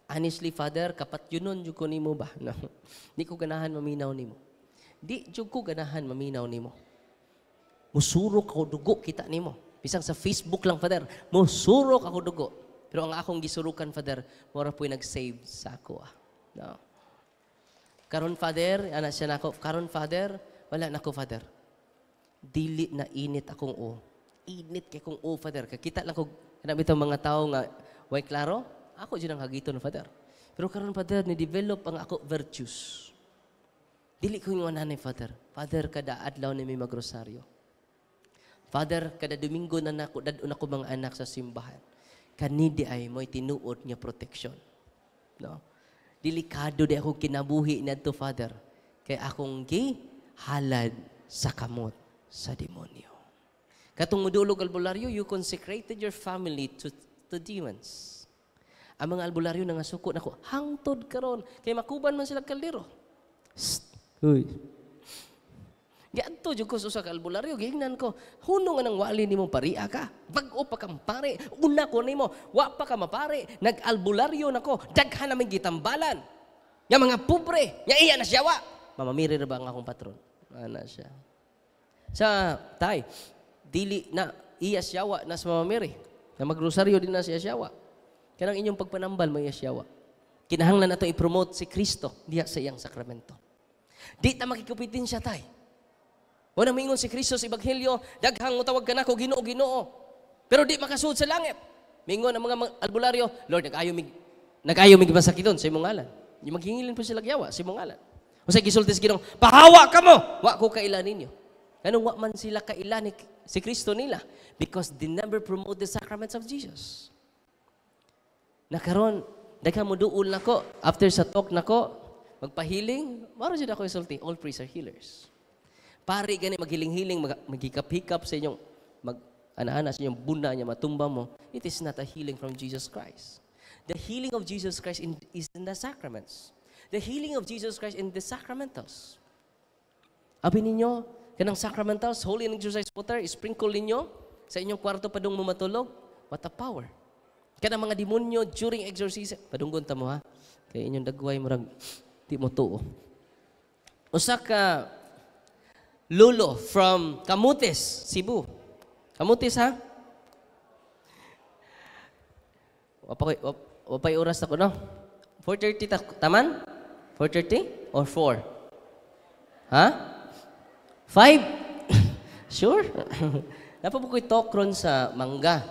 Honestly, Father, kapat yun nun, yun ko nimo ba? No. Di ko ganahan maminaw nimo. Di yun ko ganahan maminaw nimo. Musurok ako dugo kita nimo. Bisang sa Facebook lang, Father. Musurok ako dugo. Pero ang akong gisurukan, Father, mora po'y nag-save sa ako. Ah. No. Karon father, ana siya nako, karon father, wala nako father. Dili na init akong o. Init kay kong o father. Kakita lang ko na bitaw mga tao nga way klaro, ako jud ang hagiton father. Pero karon father ni develop ang ako virtues. Dili ko ingon nanay father. Father kada adlaw ni mi magrosaryo. Father kada domingo na nako dadon ako mga anak sa simbahan. Kanidi ay mo'y tinuod niya protection. No? Delikado di akong kinabuhi na to, Father. Kaya akong gihalad sa kamot sa demonyo. Katong mudulog albularyo, you consecrated your family to the demons. Ang mga albularyo na nga suko nako, hangtod karon kay makuban man sila kaldero. Uy, Giadto jud ko sa usa ka albularyo, gihingnan ko, huno nga nang wali nimo paria ka. Bag-o pa kang pare, una ko nimo, wa pa ka mapare, nag-albularyo nako, daghan na gitambalan. Nga mga pobre, nga iya na siya wa. Mamamiri ra ba ang akong patron? Ana siya. Sa tay, dili na iya siyawa nas mamamiri. Na magrosaryo din na siya siyawa. Kanang inyong pagpanambal may iya siyawa. Kinahanglan nato i-promote si Kristo diha sa iyang sakramento. Di ta makikupitin siya tay o nang mingon si Kristo sa Ebanghelyo, daghang mutawag ka na ko, ginoo, ginoo. Pero di makasood sa langit. Mingon ang mga albularyo, Lord, nag-ayo mig, nag-ayo mig masakiton sa imong ngalan. Yung maghingilin po sila gyawa sa imong ngalan. O sa gisulti sa ginoo, pahawa ka mo! Wa ko kailan ninyo. Ganun wa man sila kailan ni, si Kristo nila because they never promote the sacraments of Jesus. Nakaroon, daghang mo duol nako after sa talk nako, magpahiling, maro jud ako isulti, all priests are healers pari gani maghiling-hiling, mag, maghikap-hikap sa inyong mag ana-ana sa inyong bunda niya matumba mo, it is not a healing from Jesus Christ. The healing of Jesus Christ in, is in the sacraments. The healing of Jesus Christ in the sacramentals. Abi ninyo, kanang sacramentals, holy and exercise water, sprinkle ninyo sa inyong kwarto padung mo matulog. What a power. Kana mga demonyo during exorcism, padunggon ta mo ha. Kay inyong dagway murag di mo tuo. Usa ka Lulo from Camutis, Cebu. Camutis, ha? Wapay, wap, wapay oras ako, no? 4.30 ta taman? 4.30 or 4? Ha? 5? sure? Dapat ko itokron sa mangga.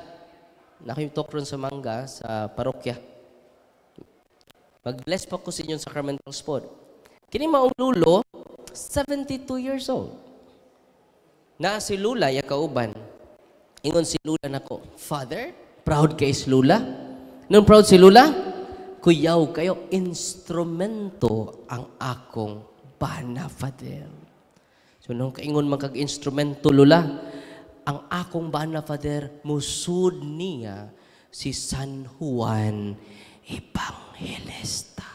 Nakimtokron sa mangga sa parokya. Mag-bless pa ko sa inyong sacramental spot. Kini maong lulo, 72 years old na si Lula ya kauban. Ingon si Lula nako, Father, proud kay si Lula? Nung proud si Lula? Kuyaw kayo, instrumento ang akong bana, Father. So nung kaingon magkag instrumento Lula, ang akong bana, Father, musud niya si San Juan Evangelista.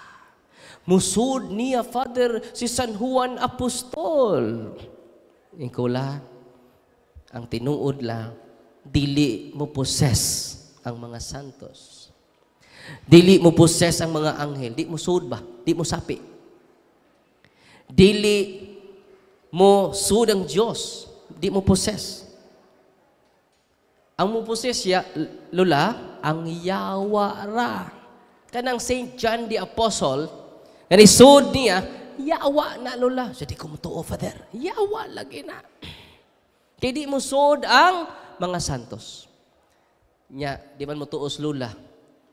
Musud niya, Father, si San Juan Apostol. Ikaw lang, ang tinuod la, dili mo possess ang mga santos. Dili mo possess ang mga anghel. Di mo sud ba? Di mo sapi. Dili mo sud ang Diyos. Di mo possess. Ang mo possess ya, lula, ang yawa ra. Kanang St. John the Apostle, nga niya, yawa na lula. So di ko mo to, Father. Yawa lagi na. Kay di mo sod ang mga santos. Nya, di man mo tuos lula.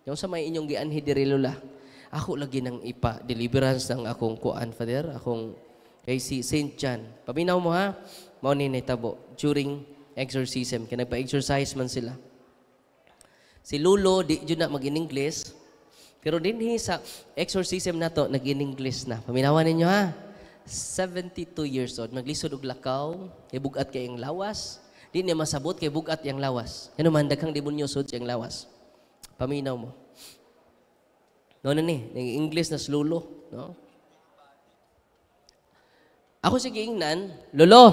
Yung sa may inyong gianhi diri lula. Ako lagi nang ipa deliverance ng akong kuan father, akong kay si Saint John. Paminaw mo ha. Mao ni tabo during exorcism kay nagpa-exercise man sila. Si Lulo di jud na mag-English. Pero dinhi sa exorcism nato nag-English na. Paminawan ninyo ha. 72 years old, maglisod og lakaw, kay kay ang lawas, di niya masabot kay bugat yang lawas. Ano man daghang demonyo sud yang lawas. Paminaw mo. No na ni, ning English na slulo, no? Ako si Gingnan, lolo.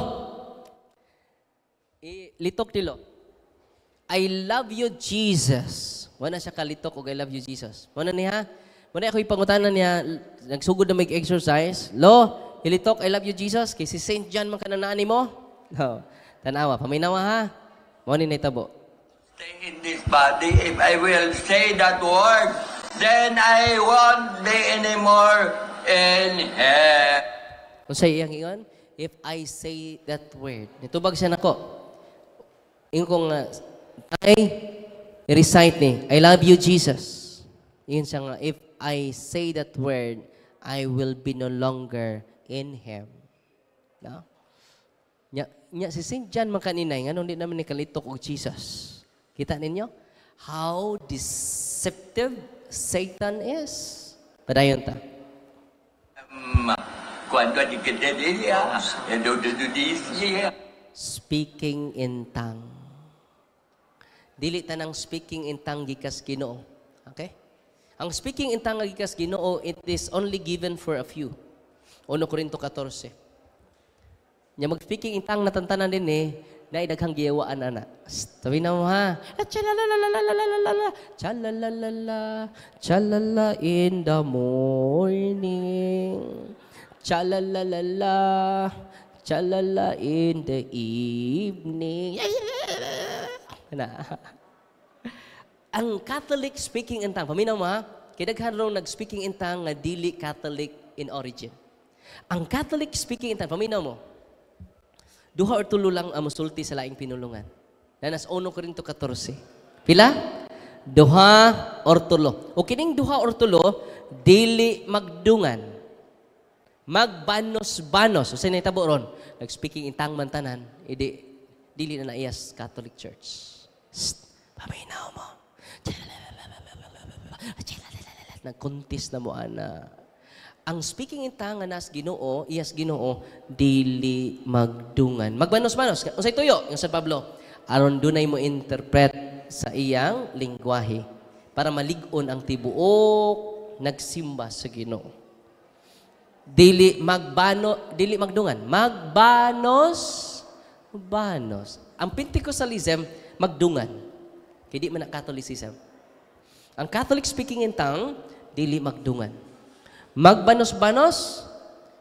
I, litok tilo. I love you Jesus. Wala siya kalitok og I love you Jesus. Wala niya. Muna ako ipangutanan niya, nagsugod na mag-exercise. Lolo! talk, I love you, Jesus. Kay si St. John man kananaan mo. No. Tanawa, paminawa ha. Mawani na itabo. In this body, if I will say that word, then I won't be anymore in hell. Kung sa iyang ingon, if I say that word, nitubag siya nako. Ingkong, uh, I recite ni, I love you, Jesus. Yun siya nga, if I say that word, I will be no longer in Him. No? Nya, nya si St. John makaninay, nga nung di naman nikalitok og Jesus. Kita ninyo? How deceptive Satan is. Padayon ta. Um, cuando dikedeliya, do do do Speaking in tongue. Dili tanang speaking in tongue gikas Ginoo. Okay? Ang speaking in tongue gikas Ginoo, it is only given for a few. 1 Korinto 14. Nya mag-speaking intang natantanan din eh, na idaghang giyawaan ana. Tawi na mo ha. Chalalalalalalalala. Chalalala. Chalala in the morning. Chalalala. Chalala in the evening. Na. Ang Catholic speaking in tongue, paminaw mo ha, kay nag-speaking in tongue nga dili Catholic in origin. Ang Catholic speaking in tongues, paminaw mo, duha or tulo lang ang musulti sa laing pinulungan. Nanas rin to 14. Pila? Duha or tulo. O kining duha or tulo, dili magdungan. Magbanos-banos. Usa na itabo ron. Nag-speaking in tongue man tanan, edi dili na naiyas Catholic Church. Psst, paminaw mo. Nag-contest na mo ana ang speaking in tongue nas Ginoo, iyas Ginoo dili magdungan. Magbanos-banos unsay ituyo, yung San Pablo? Aron dunay mo interpret sa iyang lingwahe para malig-on ang tibuok nagsimba sa Ginoo. Dili magbano, dili magdungan, magbanos banos. Ang Pentecostalism magdungan. Hindi man ang Catholicism. Ang Catholic speaking in tongue dili magdungan. Magbanos-banos,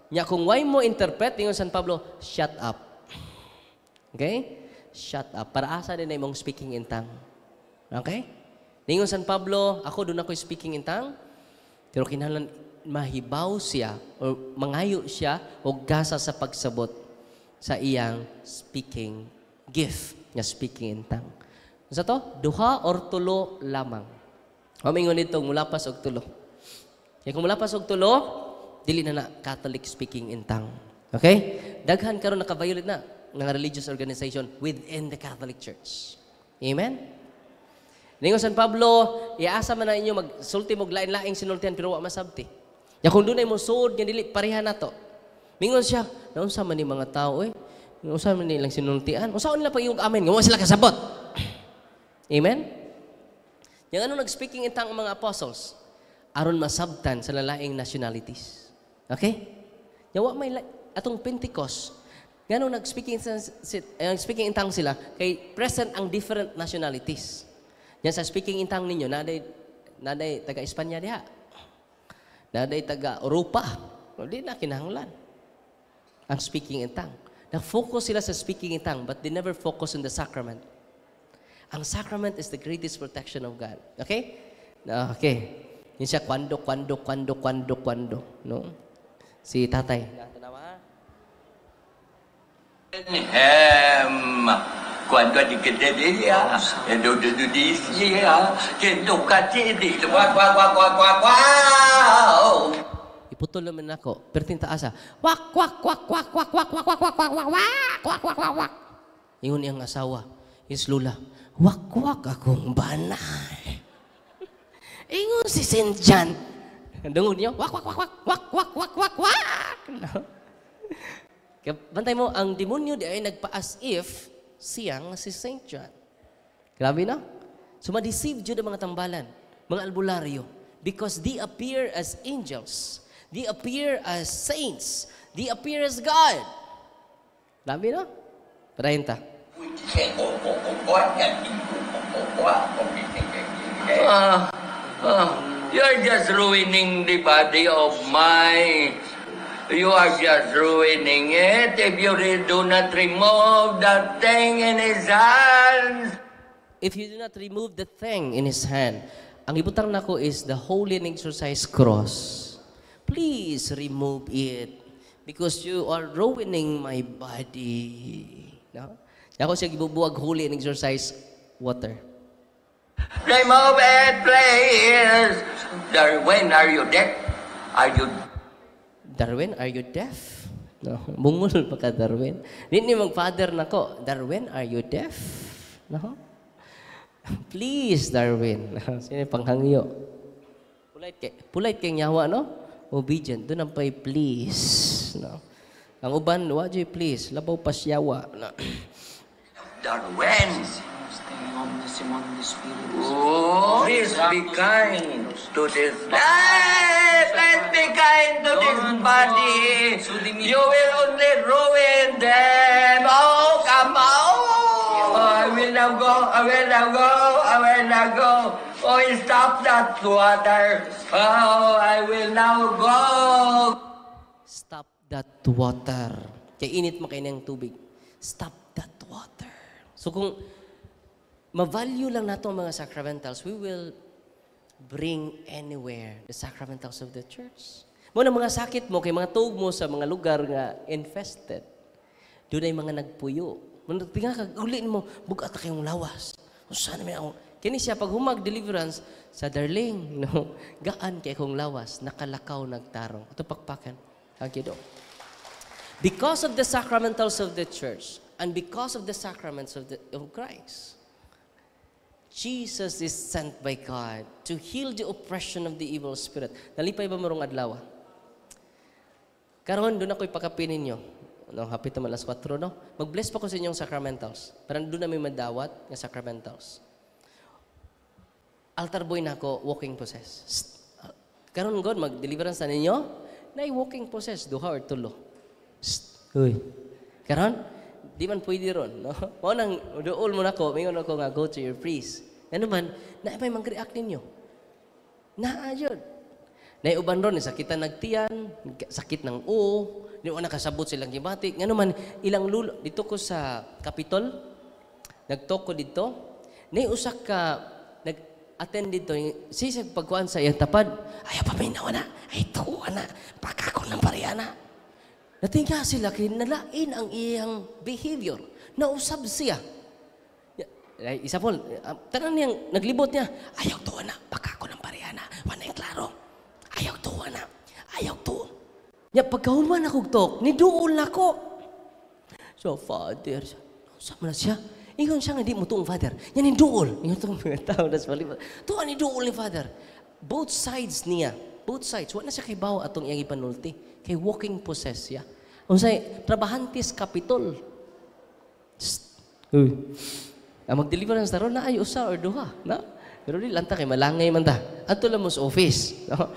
nya kung way mo interpret, ingon San Pablo, shut up. Okay? Shut up. Para asa din na imong speaking in tongue. Okay? Ningon San Pablo, ako doon ako speaking in tongue, pero kinahanglan mahibaw siya o mangayo siya o gasa sa pagsabot sa iyang speaking gift nga speaking in tongue. Sa to, duha or tulo lamang. Amingon nito, mulapas og tulo. Kaya eh, kung pa og tulo, dili na na Catholic speaking in tongue. Okay? Daghan karon nakaviolate na ng religious organization within the Catholic Church. Amen? Ningon San Pablo, iaasa man na inyo magsulti mo lain-laing sinultihan pero wa masabti. Ya kung dunay mo sud nga dili pareha nato. Mingon siya, naunsa man ni mga tao eh? Unsa man ni lang sinultian? Unsa nila pa yung amen? Ngawa sila kasabot. Amen? Yang ano nag-speaking in tongue ang mga apostles? aron masabtan sa lalaing nationalities. Okay? Yawa may atong Pentecost, ganong nag-speaking uh, eh, speaking in tongues sila, kay present ang different nationalities. Yan sa speaking in tongues ninyo, naday, naday taga Espanya diha. Naday taga Europa. Hindi na kinahanglan. Ang speaking in tongues. Nag-focus sila sa speaking in tongues, but they never focus on the sacrament. Ang sacrament is the greatest protection of God. Okay? Okay. siya kwando, kwando, kwando, kwando, kwando. No. Si tatay. Hem quando di Cadelia e do wak wak di wak wak wak wak wak wak wak wak wak wak Iputol naman ako, pertinta asa. Wak, wak, wak, wak, wak, wak, wak, wak, wak, wak, wak, wak, wak, wak, wak. Ingon niyang asawa, islula. Wak, wak akong banay. Ingon si Saint John. Dungon niyo, wak, wak, wak, wak, wak, wak, wak, wak, wak. No? Kaya bantay mo, ang demonyo di ay nagpa-as if siyang si Saint John. Grabe na. So, ma-deceive dyan ang mga tambalan, mga albularyo. Because they appear as angels. They appear as saints. They appear as God. Grabe na. Padahin ta. Ah. Oh, ah, you are just ruining the body of my... You are just ruining it if you do not remove the thing in his hands. If you do not remove the thing in his hand, ang ibutang nako is the holy and exercise cross. Please remove it because you are ruining my body. No? Ako siya gibubuwag holy and exercise water. They move and plays. Darwin, are you deaf? Are you... Darwin, are you deaf? No, mungol pa ka, Darwin. Hindi mag-father na ko. Darwin, are you deaf? No? Please, Darwin. Sino panghangyo? Pulait kay, pulait kay nyawa, no? Obedient. Doon ang pay please. No? Ang uban, wajay please. Labaw pasyawa. No? Darwin, madness among the spirits. Oh, please be kind to this life. Please be kind to this body. You will only ruin them. Oh, come out. Oh, I will now go. I will now go. I will now go. Oh, stop that water. Oh, I will now go. Stop that water. Kaya init makain ng tubig. Stop that water. So kung ma-value lang nato mga sacramentals, we will bring anywhere the sacramentals of the church. Mo na mga sakit mo, kay mga tug mo sa mga lugar nga infested, doon ay mga nagpuyo. Muna tinga kag uli mo, bugat na kayong lawas. Ano sana may akong, kini siya pag humag deliverance sa darling, no? Gaan kay kong lawas, nakalakaw nagtarong. Ito pakpakan. Ang kido. Because of the sacramentals of the church, and because of the sacraments of, the, of Christ, Jesus is sent by God to heal the oppression of the evil spirit. Nalipay ba marong adlaw? Ah? Karon doon ako'y pakapinin ninyo. No, hapit naman alas 4, no? Mag-bless pa ko sa inyong sacramentals. Parang doon may madawat ng sacramentals. Altar boy na ako, walking process. Ah, karon God, mag-deliverance na ninyo, na walking process, duha or tulo. Psst. Uy. Karon, di man pwede ron, no? Mao nang duol mo nako, mingon ako nga go to your priest. Ano man, na may mang-react ninyo. Naayod. Naiuban ron, sakitan nagtiyan, sakit ng oo, di mo nakasabot silang gibati. Nga ano man, ilang lulo, dito ko sa Capitol, nagtoko dito, na usak ka, nag-attend dito, sisag pagkuhan sa iyang tapad, pa paminaw na, ay, tuwa na, pagkakon ng pariya na. Natinga sila, kinalain ang iyang behavior. Nausab siya. Ay, isa po, uh, ah, tanang niyang, naglibot niya, ayaw tuwa na, baka ako ng pareha na, wala yung klaro. Ayaw tuwa na, ayaw to. Niya, pagkahuman ako tok, niduol na ko. So, father, sa na siya? Ingon siya nga di mo tuong father. Yan ni duol. Ingon tuong mga tao na sa Tuwa ni duol ni father. Both sides niya. Both sides. Wala siya kay bawa atong iyang ipanulti. Kay walking possess siya. Yeah? Unsay, trabahantis kapitol. Uy. Ang mag-deliverance taron na ayo sa or duha, no? Pero di lanta kay malangay man ta. Adto lang mo sa office, no?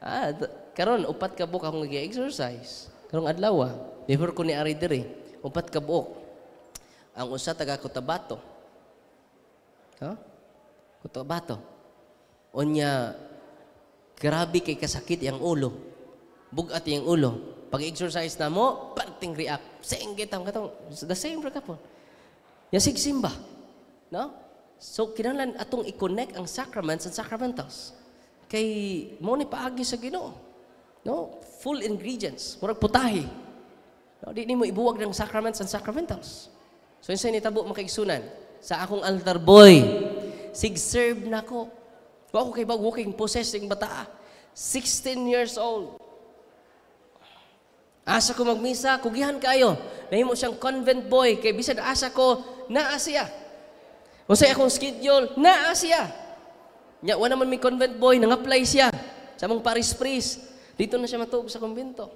ah, karon upat ka buok akong nag-exercise. Karong adlaw, ah. before ko ni ari diri, upat ka buok. Ang usa taga Cotabato. Ha? Huh? Cotabato. Onya grabe kay kasakit yang ulo. Bugat yang ulo. Pag-exercise na mo, parting react. Sengit ang katong. The same ra kapon. Yasig simba. No? So, kinahanglan atong i-connect ang sacraments and sacramentals. Kay, mo ni paagi sa ginoo. No? Full ingredients. Murag putahi. No? Di ni mo ibuwag ng sacraments and sacramentals. So, yun sa nitabo makaigsunan. Sa akong altar boy, sig-serve na ko. Wa ko kay bag walking possessing bata. 16 years old. Asa ko magmisa, kugihan kayo. Nahimo siyang convent boy. Kay bisag asa ko, naa siya. O sa akong schedule, naa siya. Nya, wala man may convent boy, nang-apply siya sa mong Paris priest. Dito na siya matubog sa kumbento.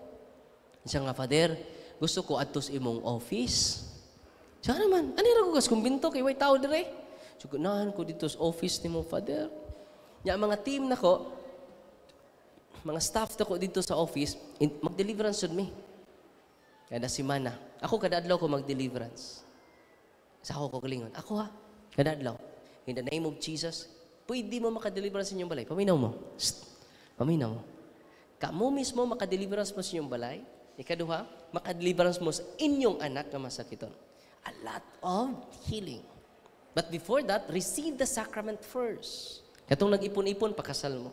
Siya nga, Father, gusto ko atos imong office. Siya naman, ano yung ragugas kumbento kay way tao dire? So, ganahan ko dito sa office ni mong Father. Nya, mga team na ko, mga staff na ko dito sa office, mag-deliverance with me. Kada simana. Ako kada adlaw ko mag-deliverance sa ako kagalingon. Ako ha, kanadlaw. In the name of Jesus, pwede mo makadeliverance sa inyong balay. Paminaw mo. Shh. Paminaw mo. Kamu mismo makadeliverance mo sa inyong balay. Ikaduha, makadeliverance mo sa inyong anak na masakiton. A lot of healing. But before that, receive the sacrament first. Katong nag-ipon-ipon, pakasal mo.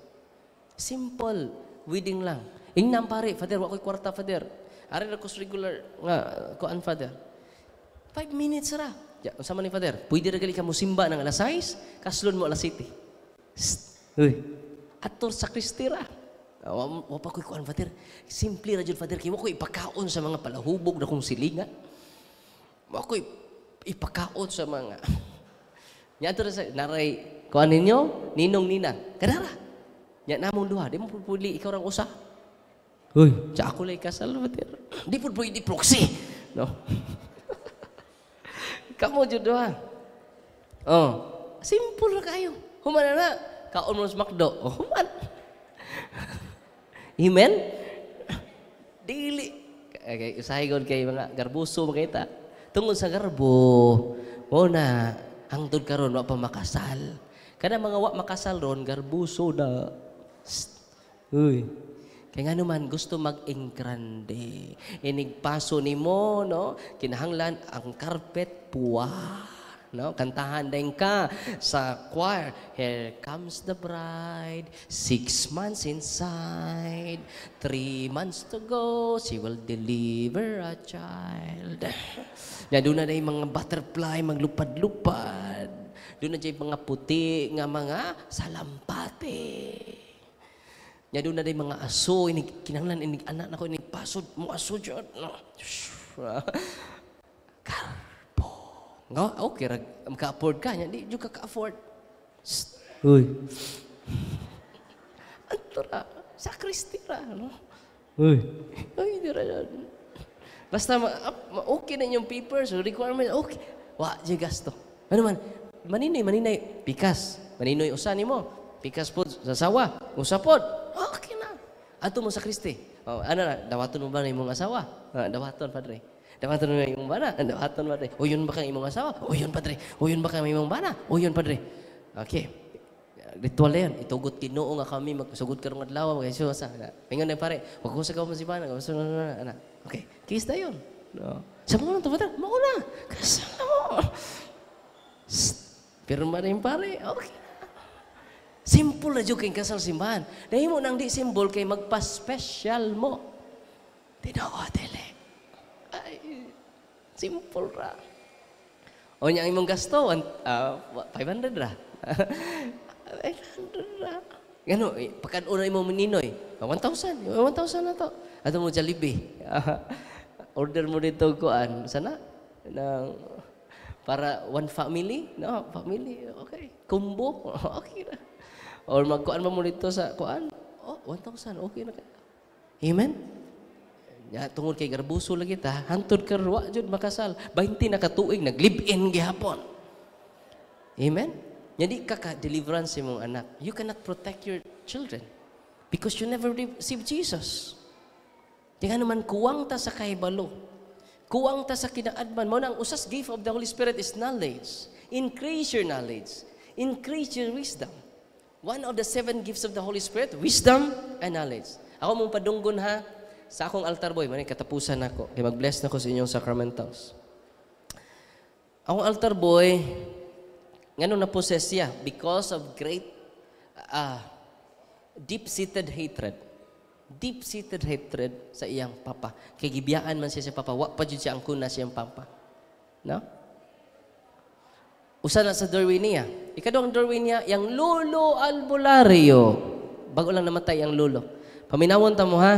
Simple. Wedding lang. Ingnam pare, Father, wakoy kwarta, Father. Ari na regular nga, kuan, Father. Five minutes ra. Ya, sama ni father? Pwede ra gali ka musimba nang alas 6, kaslon mo alas 7. Uy. Ator sa Kristira. Ah, wa, wa pa koy kuan father. Simple ra jud father kay wa koy ipakaon sa mga palahubog na kong silinga. Wa koy ipakaon sa mga Nya ator sa naray kuan ninyo, ninong nina. Kadara. Nya namong duha, di mo puli ikaw rang usa. Uy, sa ako lay kasal father. Di pud pwede proxy. No. Kamu jud ah. Oh, simple ra kayo. Humana na kaon mo sa McDo. Oh, human. Amen. Dili. Okay, usahay gud kay mga garbuso makita. Tungod sa garbo, mo na hangtod karon wa pa makasal. Kana mga wa makasal ron garbuso na. Uy, kaya eh, nga gusto mag-engrande. Inigpaso ni mo, no? Kinahanglan ang carpet puwa. No? Kantahan din ka sa choir. Here comes the bride, six months inside, three months to go, she will deliver a child. Yan, doon na na yung mga butterfly, maglupad-lupad. Doon na dyan mga puti nga mga salampate. Nya doon na day mga aso, inig, kinanglan, inig, anak nako, inig, pasod, mo aso dyan. Kalpo. No, okay, rag, maka-afford ka. Nya, di, juga ka-afford. Uy. Antura, sakristi ra, no? Uy. Uy, dira dyan. Basta ma, ah, ma okay na yung papers, requirements, okay. Wa, di gasto. Ano man, maninay, maninay, pikas. Maninoy usan ni mo. Pikas po sa sawa, usapod. Ah, okay na. Ato mo sa Kristi. Oh, ano na, dawaton mo ba na imong asawa? Ah, dawaton, padre. Dawaton mo na imong bana? Dawaton, padre. O yun ba kang imong asawa? O yun, padre. O yun ba kang imong bana? O yun, padre. Okay. Ritual yan. Itugot kinoo nga kami, magsugod karong adlaw, magkaiso sa. Pingan ah. na pare, wag ko sa gawa mo si bana, gawa na, Okay, kiss na yun. No. Sa mga nang tumatang, mauna. Kasama mo. Psst. Pirma rin pare, okay. Simple na jud kasal simbahan. Dahil mo nang di simbol kay magpa-special mo. Tinoo tele. Ay, simpul ra. O oh, niya imong gasto, one, uh, 500 ra. 500 ra. Gano, pagkanuna imo mininoy, 1,000. 1,000 na to. Ato mo Jollibee. Order mo dito kuan. Sana? Nang, para one family? No, family. Okay. Kumbo. Okay na. Or magkuan mo dito sa kuan. Oh, 1,000. Okay na kayo. Amen? Ya, tungod kay garbuso lagi ta, hantod karwa jud makasal. 20 na katuig live in gihapon. Amen? Jadi kaka deliverance sa imong anak. You cannot protect your children because you never receive Jesus. Kaya naman kuwang ta sa kaibalo. Kuwang ta sa kinaadman mo nang usas gift of the Holy Spirit is knowledge. Increase your knowledge. Increase your wisdom. One of the seven gifts of the Holy Spirit, wisdom and knowledge. Ako mong padunggon ha, sa akong altar boy, manin katapusan ako. Kaya mag-bless na ko sa inyong sacramentals. Ako altar boy, ngano na possess siya because of great uh, deep-seated hatred. Deep-seated hatred sa iyang papa. Kay gibiyaan man siya sa papa, wa pa jud siya ang kuna sa iyang papa. No? Usa na sa Darwinia. Ikaduhang Darwinia, yang Lolo Albularyo. Bago lang namatay ang Lolo. Paminawon ta mo ha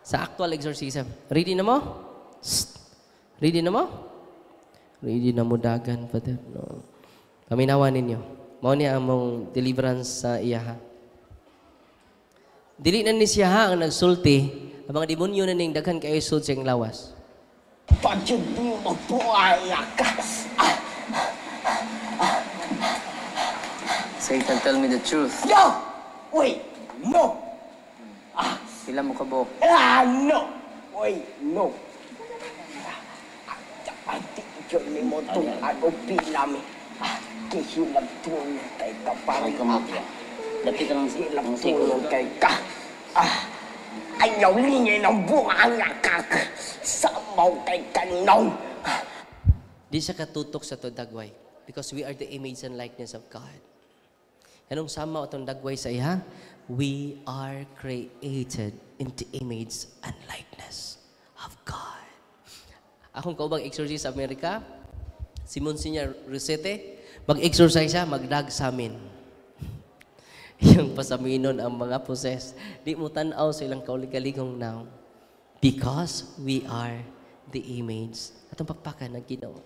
sa actual exorcism. Ready na mo? Ready na mo? Ready na mo dagan, Father. No. Paminawan ninyo. Mao niya among deliverance sa iya ha. Dili na ni siya ha ang nagsulti ang mga demonyo na ning daghan kay sud sa lawas. Pagkid mo po ay Ah! Satan, tell me the truth. No! Wait, no! Ah, Pila mo ka buhok. ah no! Wait, no! Ah, Antikyon ni mo itong ano pilami. Ah, Kihilab tulong kay ka parang Ay, kamutya. Ah, Dati ka lang sa Kihilab tulong kay ka. Ah, ayaw lingay ng buhang akak. Samaw kay kanong. Ah. Di siya katutok sa todagway because we are the image and likeness of God. Anong sama itong dagway sa iha? We are created in the image and likeness of God. Akong kaubang exorcist sa Amerika, si Monsignor Rosete, mag-exorcise siya, magdag sa amin. Yung pasaminon ang mga poses. Di mo tanaw sa ilang kauligaligong now. Because we are the image. Atong pagpakan ng Ginoo.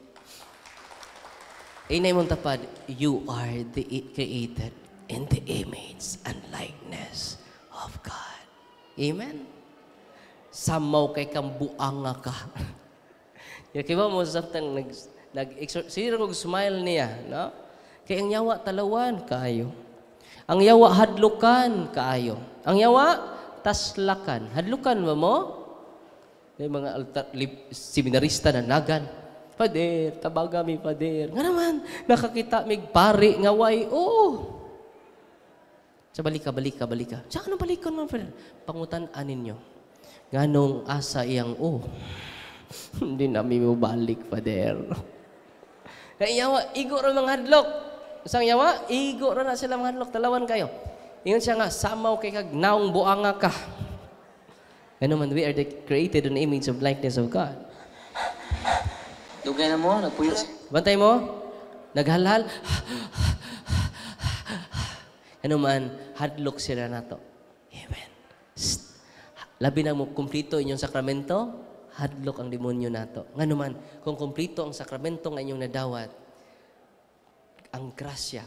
Inay mong tapad, you are the created in the image and likeness of God. Amen? Samaw kay kang buanga ka. Yung mo sa nag, nag sira smile niya, no? Kay ang yawa talawan kaayo. Ang yawa hadlukan kaayo. Ang yawa taslakan. Hadlukan ba mo? May mga altar, lib, seminarista na nagan. Pader, mi pader. Nga naman, nakakita mig pari nga way. Oh. Sa balika, balika, balik ka, balik ka. Sa anong balik ka naman, Pangutan anin nyo. Ganong asa iyang, oh, hindi na mi balik, Father. Naiyawa, igo ro mga hadlok. Isang yawa, igo ro na sila mga hadlok. Talawan kayo. Ingon siya nga, samaw kay kag naong buanga ka. Ano man, we are the created in image of likeness of God. Dugay na mo, nagpuyo. Bantay mo, naghalhal. Anuman, hadlok sila nato. Amen. Psst. Labi na mo, kumplito inyong sakramento, hadlok ang demonyo nato. Nganuman, kung kumplito ang sakramento ng inyong nadawat, ang grasya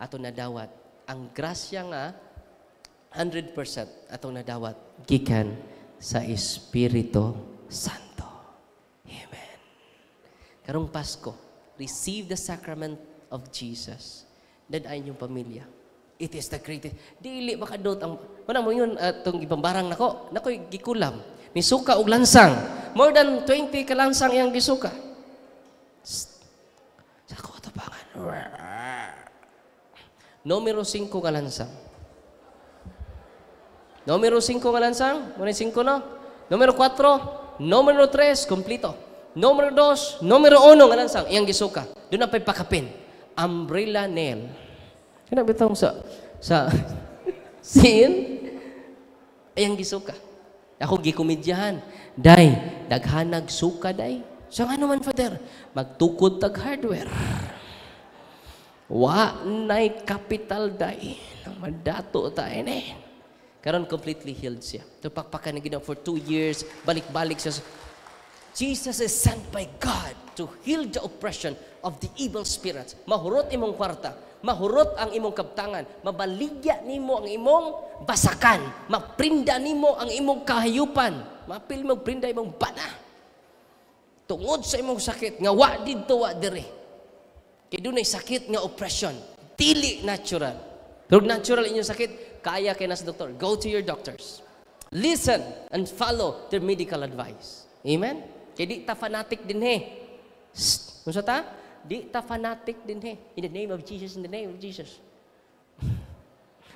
ato nadawat, ang grasya nga 100% ato nadawat gikan sa Espiritu Santo. Amen. Karong Pasko, receive the sacrament of Jesus. Dadain yung pamilya. It is the greatest. Dili makadot ang Wala mo yun atong ah, uh, ibang barang nako. Nakoy gikulam. Nisuka og lansang. More than 20 ka lansang yang gisuka. Sa ko tabangan. Numero 5 ka lansang. Numero 5 ka lansang. Muna 5 no. Numero 4, numero 3 kompleto. Numero 2, numero 1 nga lansang iyang gisuka. Doon na pay pakapin. Umbrella nail. Kana sa sa sin ayang gisuka. Ako gikomedyahan. Day, daghanag suka day. So nga naman, Father, magtukod tag hardware. Wa nay capital day. Madato ta ini. Karon completely healed siya. Tupakpakan na ginaw for two years. Balik-balik siya. Jesus is sent by God to heal the oppression of the evil spirits. Mahurot imong kwarta mahurot ang imong kabtangan, mabaligya nimo ang imong basakan, maprinda nimo ang imong kahayupan, mapil mo prinda imong bana. Tungod sa imong sakit nga wa didto wa dire. Kay dunay sakit nga oppression, dili natural. Pero natural inyong sakit, kaya kay nas doktor. Go to your doctors. Listen and follow their medical advice. Amen? Kaya di ta fanatic din he. Kung sa ta? Di ta fanatic din he. In the name of Jesus, in the name of Jesus.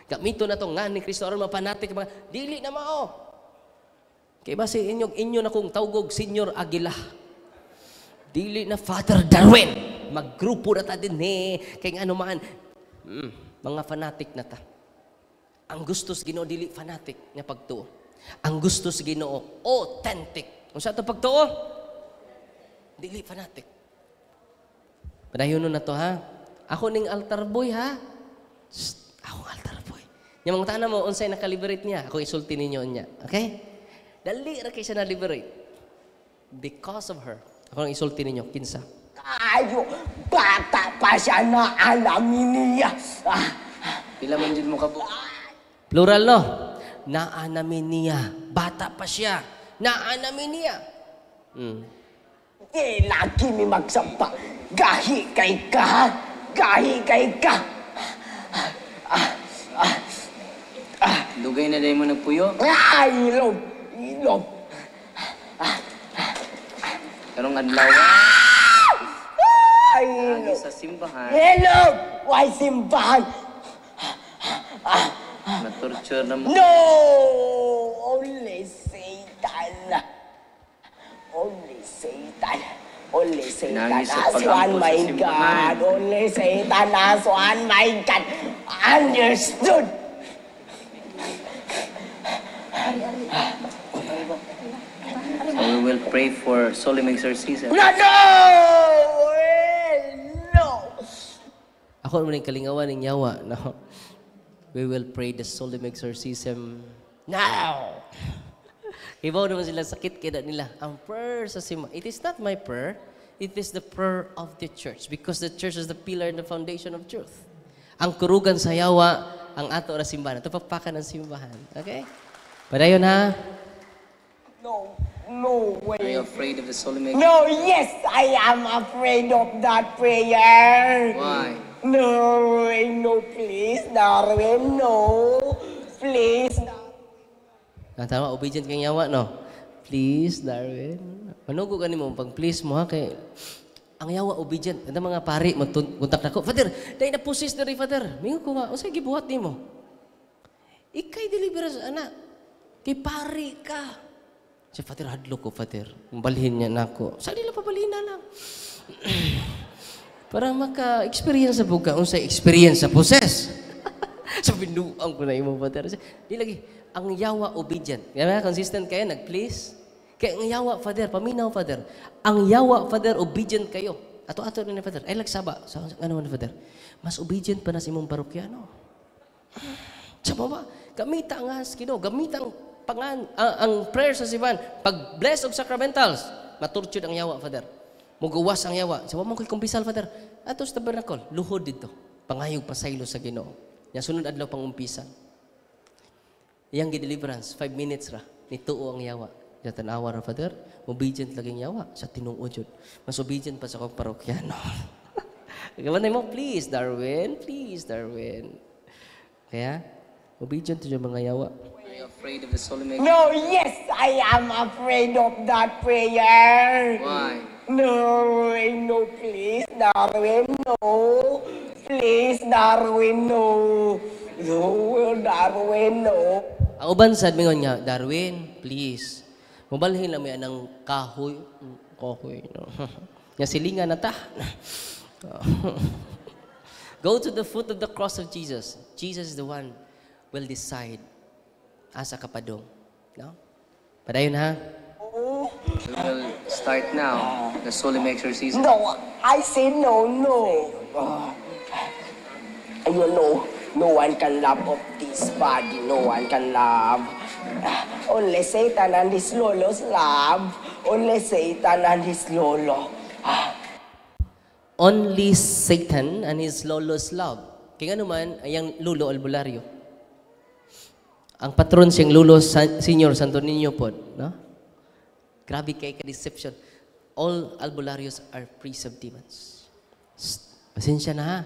Gamito na tong nga ni Kristo aron mapanatik mga dili na mao. Kay ba si inyog inyo na kung tawgog Senior Agila. Dili na Father Darwin. Maggrupo na ta din he. Kay ano man mm, mga fanatic na ta. Ang gusto sa Ginoo dili fanatic nga pagtuo. Ang gusto sa Ginoo authentic. Unsa to pagtuo? Dili fanatic. Padayon na to ha. Ako ning altar boy ha. Shh, ako altar boy. Nya mga tanan mo unsay nakaliberate niya, ako isulti ninyo niya. Okay? Dali ra kay siya na liberate. Because of her. Ako ang isulti ninyo kinsa. Ayo, bata pa siya na alam niya. Ah. Pila man jud mo ka Plural no. Naanamin niya. Bata pa siya. Naanamin niya. Hmm. Di lagi mi magsampa. Gahi kay ka, ha? Gahi kay ka. Ah, ah, ah, ah. na dahil mo nagpuyo. Ay, ilog. Ilog. Karong adlaw. Ay, ilog. sa simbahan. Ilog! Why simbahan? Matorture na mo. No! Only Satan. Only Satan. Only Satan Nangis one my God. Only Satan has one my God. Understood? we will pray for solemn exorcism. No, no! no! Ako naman yung kalingawan ng yawa. No? We will pray the solemn exorcism Now! Ibaw naman sila sakit kaya nila. Ang prayer sa sima. It is not my prayer. It is the prayer of the church because the church is the pillar and the foundation of truth. Ang kurugan sa yawa, ang ato ra simbahan. Ito pagpakan ng simbahan. Okay? Padayon ha? No. No way. Are you afraid of the solemnity? No, yes, I am afraid of that prayer. Why? No, no, please, Darwin, no. Please, Darwin. Ang tama, obedient kang yawa, no? Please, Darwin. Manugo ka mo, pag please mo ha kay ang yawa obedient. Ang mga pari magkontak nako. Father, dai na pusis diri father. Mingo ko nga, unsay gibuhat nimo? Ikay deliverance anak. Kay pari ka. Si father hadlo ko father. Umbalhin niya nako. Sa nila pabalhin na lang. Para maka-experience sa buka, unsay experience sa poses. sa binuang ko na imo father. Di lagi, ang yawa obedient. Kaya consistent kayo, nag-please. Kaya ang yawa, Father, paminaw, Father. Ang yawa, Father, obedient kayo. Ato-ato na ni Father. Ay, lagsaba. So, ano na, Father? Mas obedient pa na si mong parokyano. Tsama ba? Gamita ang has, kino. Gamita ang, pangan, ang, ang prayer sa siban. Pag-bless of sacramentals, maturtured ang yawa, Father. Mugawas ang yawa. Sa so, mo ko'y kumpisal, Father. Atos tabernacle, luhod dito. Pangayog pasaylo sa ginoo. Niya sunod adlaw pang umpisan. yang gi deliverance 5 minutes ra nitu ang yawa jatan awa ra father obedient ang yawa sa ujud mas obedient pa sa kong parokyano Gawan mo, please Darwin, please Darwin. Kaya, obedient to yung mga yawa. you afraid of the solemnity? No, yes, I am afraid of that prayer. Why? No, no, please Darwin, no. Please Darwin, no. So, Darwin, no? Ako ba sad mingon nga, Darwin, please. Mubalhin lang yan ng kahoy. Kahoy, no? Nga silingan na ta. Go to the foot of the cross of Jesus. Jesus is the one will decide asa ka pa dong. No? Padayon ha? Oh. We will start now the solemn exorcism. No, I say no, no. Oh. Ayun, no. No one can love of this body, no one can love. Only Satan and his lolo's love. Only Satan and his lolo. Only Satan and his lolo's love. Kaya naman, ayang lulo albularyo. Ang patron siyang lulo San, senior Santo Niño po. No? Grabe kay ka-deception. All albularios are priests of demons. Pasensya na ha.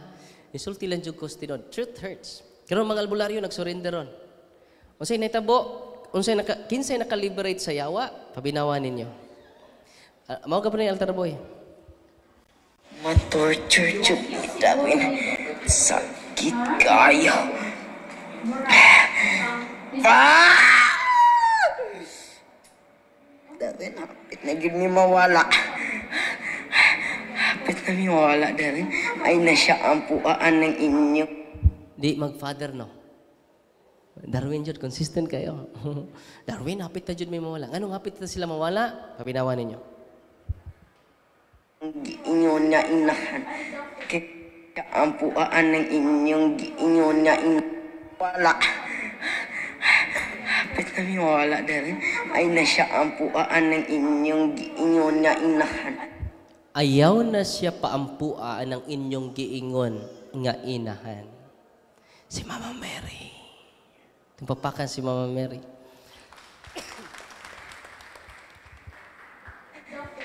Isulti lang jud ko Truth hurts. Karon mga albularyo nagsurrender ron. Unsay nahitabo? Unsay naka kinsay naka-liberate sa yawa? Pabinawa ninyo. Uh, mao ka pa ni altar boy. Ma-torture jud Sakit kayo. Ah! Damin, hapit na gid ni mawala at naniwala na rin ay na siya ang puaan ng inyo. Di mag-father, no? Darwin Jod, consistent kayo. Darwin, hapit na Jod may mawala. Ano nga hapit na sila mawala? Papinawa ninyo. inyo na inahan. Kaya ang puaan ng inyong giinyo na inawala. Hapit na may mawala na rin ay na siya ang puaan ng inyong inyo na inahan ayaw na siya paampua ng inyong giingon nga inahan. Si Mama Mary. Tumpapakan si Mama Mary.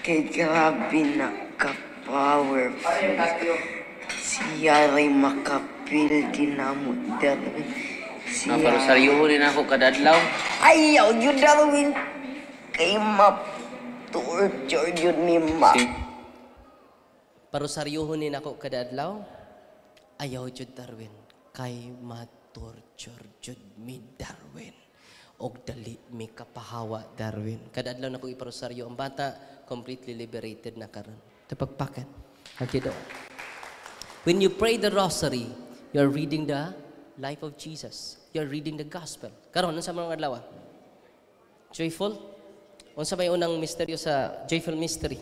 Kay grabe na ka-powerful. Siya rin makapil din na mo. Siya... Naparosaryo rin ako kadadlaw. Ayaw, yun darwin. Kay ma-torture yun ni ma. Si Parosaryohon ni nako kada adlaw. Ayaw jud Darwin kay matorture jud mi Darwin. Og dali mi kapahawa Darwin. Kada adlaw nako iparosaryo ang bata completely liberated na karon. Tapagpakan. Hakido. When you pray the rosary, you're reading the life of Jesus. You're reading the gospel. Karon unsa man ang adlaw? Ah? Joyful? Unsa may unang misteryo sa Joyful Mystery?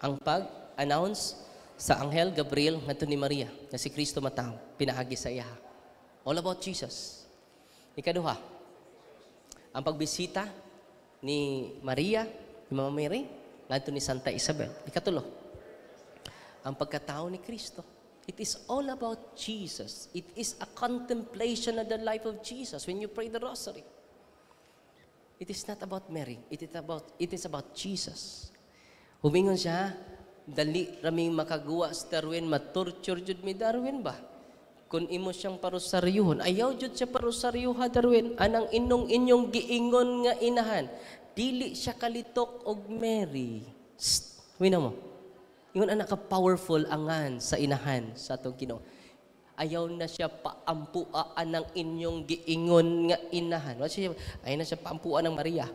Ang pag announce sa Anghel Gabriel ngadto ni Maria nga si Kristo matang pinaagi sa iya. All about Jesus. Ikaduha, ang pagbisita ni Maria, ni Mama Mary, ngadto ni Santa Isabel. Ikatulo, ang pagkatao ni Kristo. It is all about Jesus. It is a contemplation of the life of Jesus when you pray the rosary. It is not about Mary. It is about, it is about Jesus. Humingon siya, dali raming makagawa si Darwin, matorture jud mi Darwin ba? Kung imo siyang parusaryuhon, ayaw jud siya parusaryuha Darwin, anang inong inyong giingon nga inahan, dili siya kalitok og Mary. Wina mo. Ingon anak ka powerful angan sa inahan sa atong Ginoo. Ayaw na siya paampuaan ng inyong giingon nga inahan. Wala siya, ayaw na siya paampuaan ng Maria.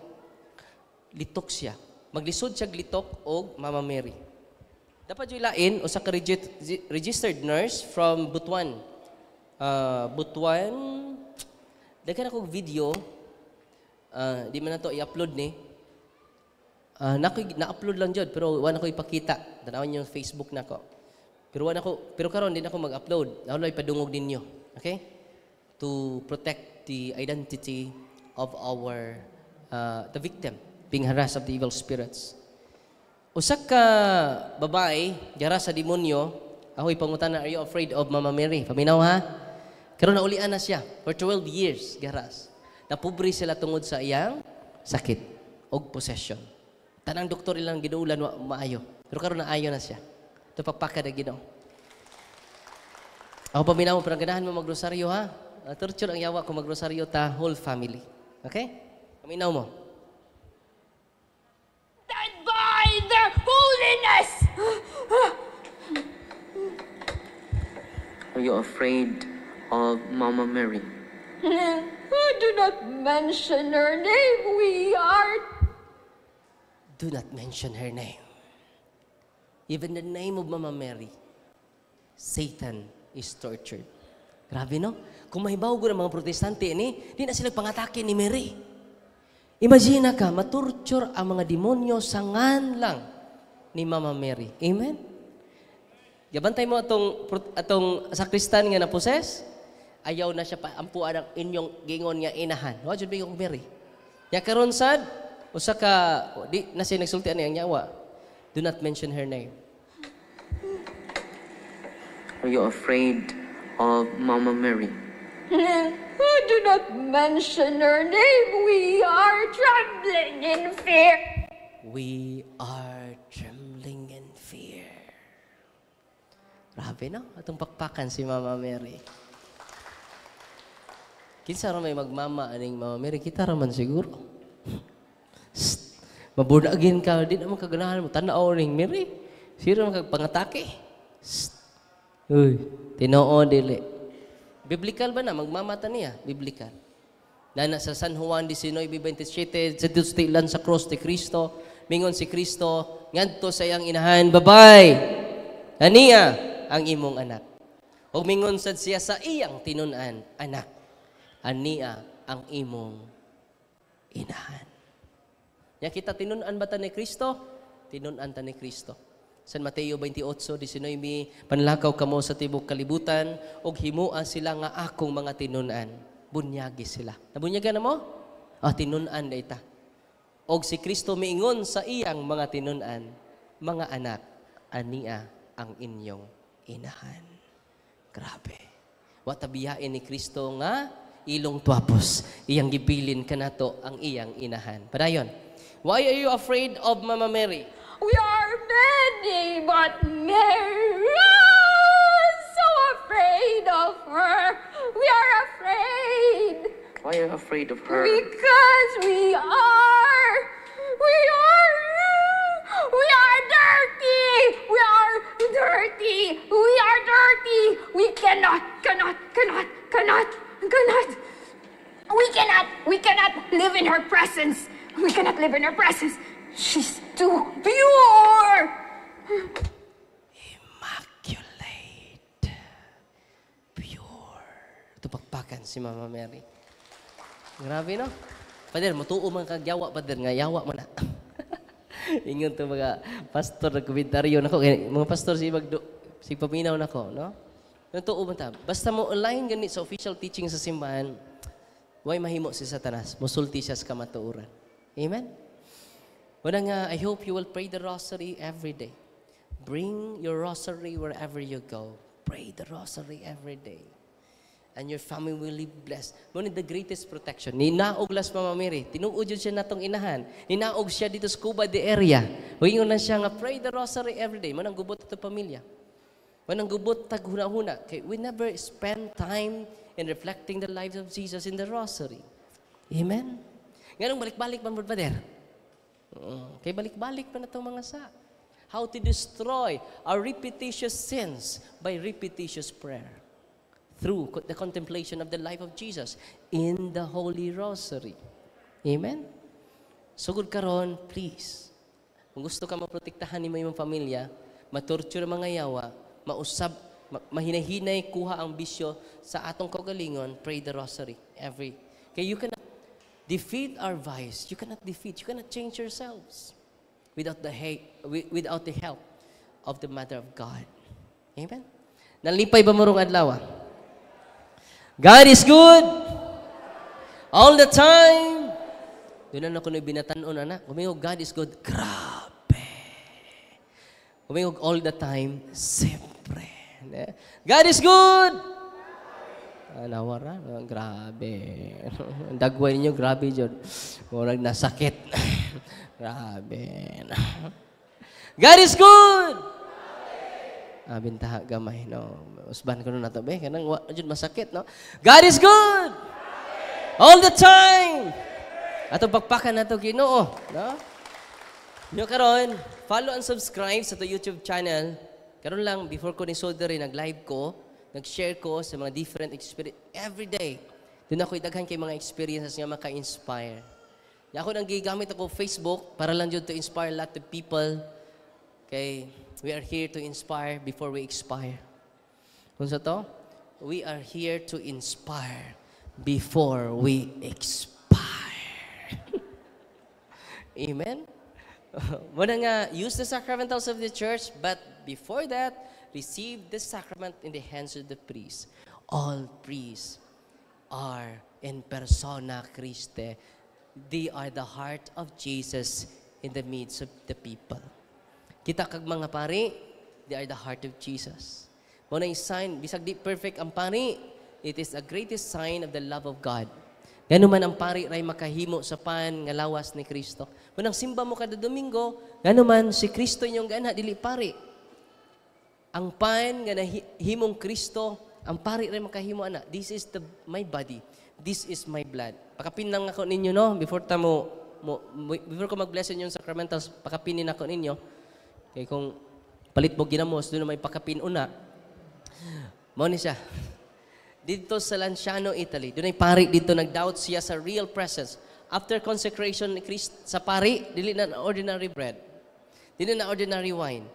Litok siya. Maglisod siya glitok og Mama Mary. Dapat lain, usa ka registered nurse from Butuan. Uh, Butuan daghan akong video uh, di man to i-upload ni. Uh, ah, na na-upload lang jud pero wala na ko ipakita. Tanawon yung Facebook nako. Pero wa na ko pero karon din ako mag-upload. Ako ipadungog ninyo. Okay? To protect the identity of our uh, the victim being harassed of the evil spirits. Usa ka babae jara sa demonyo, ahoy pangutana, are you afraid of Mama Mary? Paminaw ha? Karon naulian na siya for 12 years garas. Napobre sila tungod sa iyang sakit og possession. Tanang doktor ilang gidulan wa maayo. Pero karon ayo na siya. Tupakpaka na Ginoo. Ako paminaw mo, ganahan mo magrosaryo ha. Torture ang yawa ko magrosaryo ta whole family. Okay? Paminaw mo. you're afraid of Mama Mary. Do not mention her name. We are. Do not mention her name. Even the name of Mama Mary, Satan is tortured. Grabe no? Kung mahibaw ko ng mga protestante, ni, eh, di na sila pangatake ni Mary. Imagina ka, maturture ang mga demonyo sangan lang ni Mama Mary. Amen? Gabantay mo atong atong sakristan nga naposes, ayaw na siya pa ampuan ang inyong gingon nga inahan. Wa jud bigong beri. Ya karon sad usa ka oh, di na siya nagsulti ani ang yawa. Do not mention her name. Are you afraid of Mama Mary? Oh, do not mention her name. We are trembling in fear. We are Grabe na, atong pakpakan si Mama Mary. Kinsa ra may magmama aning Mama Mary, kita ra man siguro. Sst, mabunagin ka, di na kaganahan mo, tanaw ning Mary. Sira man kagpangatake. Uy, tinoo dili. Biblical ba na? Magmamata niya. Biblical. Nana sa San Juan 27, sa tilan sa cross ni Cristo, mingon si Cristo, ngadto sa iyang inahan, babay! Ania! ang imong anak. Ug mingon sad siya sa iyang tinunan, anak, ania ang imong inahan. Ya kita tinunan ba ta ni Kristo? Tinunan ta ni Kristo. San Mateo 28:19 Panlakaw kamo sa tibok kalibutan ug himua sila nga akong mga tinunan. Bunyagi sila. Nabunyagan na mo? Ah, tinunan na ita. Og si Kristo miingon sa iyang mga tinunan, mga anak, ania ang inyong inahan. Grabe. Watabiyain ni Kristo nga ilong tuapos. Iyang gibilin kanato ang iyang inahan. Padayon. Why are you afraid of Mama Mary? We are many, but Mary is so afraid of her. We are afraid. Why are you afraid of her? Because we are. We are We are dirty! We are dirty! We are dirty! We cannot, cannot, cannot, cannot, cannot. We cannot, we cannot live in her presence. We cannot live in her presence. She's too pure! Immaculate. Pure. Tupakpakan si Mama Mary. Grabe, no? Pader, matuo man kag yawa, pader nga yawa man na. Ingon to mga pastor na komentaryo nako mga pastor si magdo si paminaw nako, no? tuo man ta. Basta mo align gani sa official teaching sa simbahan, way mahimo si Satanas, musulti siya sa kamatuoran. Amen. Wala nga, I hope you will pray the rosary every day. Bring your rosary wherever you go. Pray the rosary every day and your family will live blessed. Ngunit the greatest protection, ninaog las Mama Mary, tinuod siya natong inahan, ninaog siya dito sa Cuba the area. Huwingon na siya nga, pray the rosary every day, manang gubot ito pamilya. Manang gubot taghuna-huna. Okay, we never spend time in reflecting the lives of Jesus in the rosary. Amen? Ngayon, balik-balik man, brother. Uh, kay balik-balik pa na itong mga sa. How to destroy our repetitious sins by repetitious prayer through the contemplation of the life of Jesus in the Holy Rosary. Amen? So, good karon, please. Kung gusto ka maprotektahan ni mo imong pamilya, matorture mga yawa, mausab, ma mahinahinay kuha ang bisyo sa atong kagalingon, pray the rosary every. Okay, you cannot defeat our vice. You cannot defeat, you cannot change yourselves without the, hate, without the help of the mother of God. Amen? Nalipay ba marong adlaw? Ah? God is good. All the time. Doon na ako na binatanon, anak. Kumingog, God is good. Grabe. Kumingog all the time. Siyempre. God is good. Ah, grabe. Dagway ninyo, grabe, John. Murag nasakit. grabe. God is good uh, bintaha gamay no usban ko no nato be kanang wa jud masakit no God is good all the time ato pagpakan nato Ginoo no nyo karon follow and subscribe sa to YouTube channel karon lang before ko ni soldier nag live ko nag-share ko sa mga different experience every day doon ako idaghan kay mga experiences nga maka-inspire. Ako nang gigamit ako Facebook para lang jud to inspire a lot of people. Kay We are here to inspire before we expire. Kung sa to? We are here to inspire before we expire. Amen? Muna nga, use the sacramentals of the church, but before that, receive the sacrament in the hands of the priest. All priests are in persona Christe. They are the heart of Jesus in the midst of the people. Kita kag mga pari, they are the heart of Jesus. Muna yung sign, bisag di perfect ang pari, it is the greatest sign of the love of God. Ganun man ang pari ray makahimo sa pan nga lawas ni Kristo. Kung simba mo kada Domingo, ganun man si Kristo inyong ganha, dili pari. Ang pan nga nahimong Kristo, ang pari ray makahimo ana. This is the my body. This is my blood. Pakapinang ako ninyo no before ta mo, mo before ko mag-bless yung sacramentals, pakapinin ako ninyo. Kay kung palit mo ginamos, doon may pakapinuna. Mao ni siya. Dito sa Lanciano, Italy, doon ay pari dito nagdoubt siya sa real presence. After consecration ni Christ sa pari, dili na ordinary bread. Dili na ordinary wine.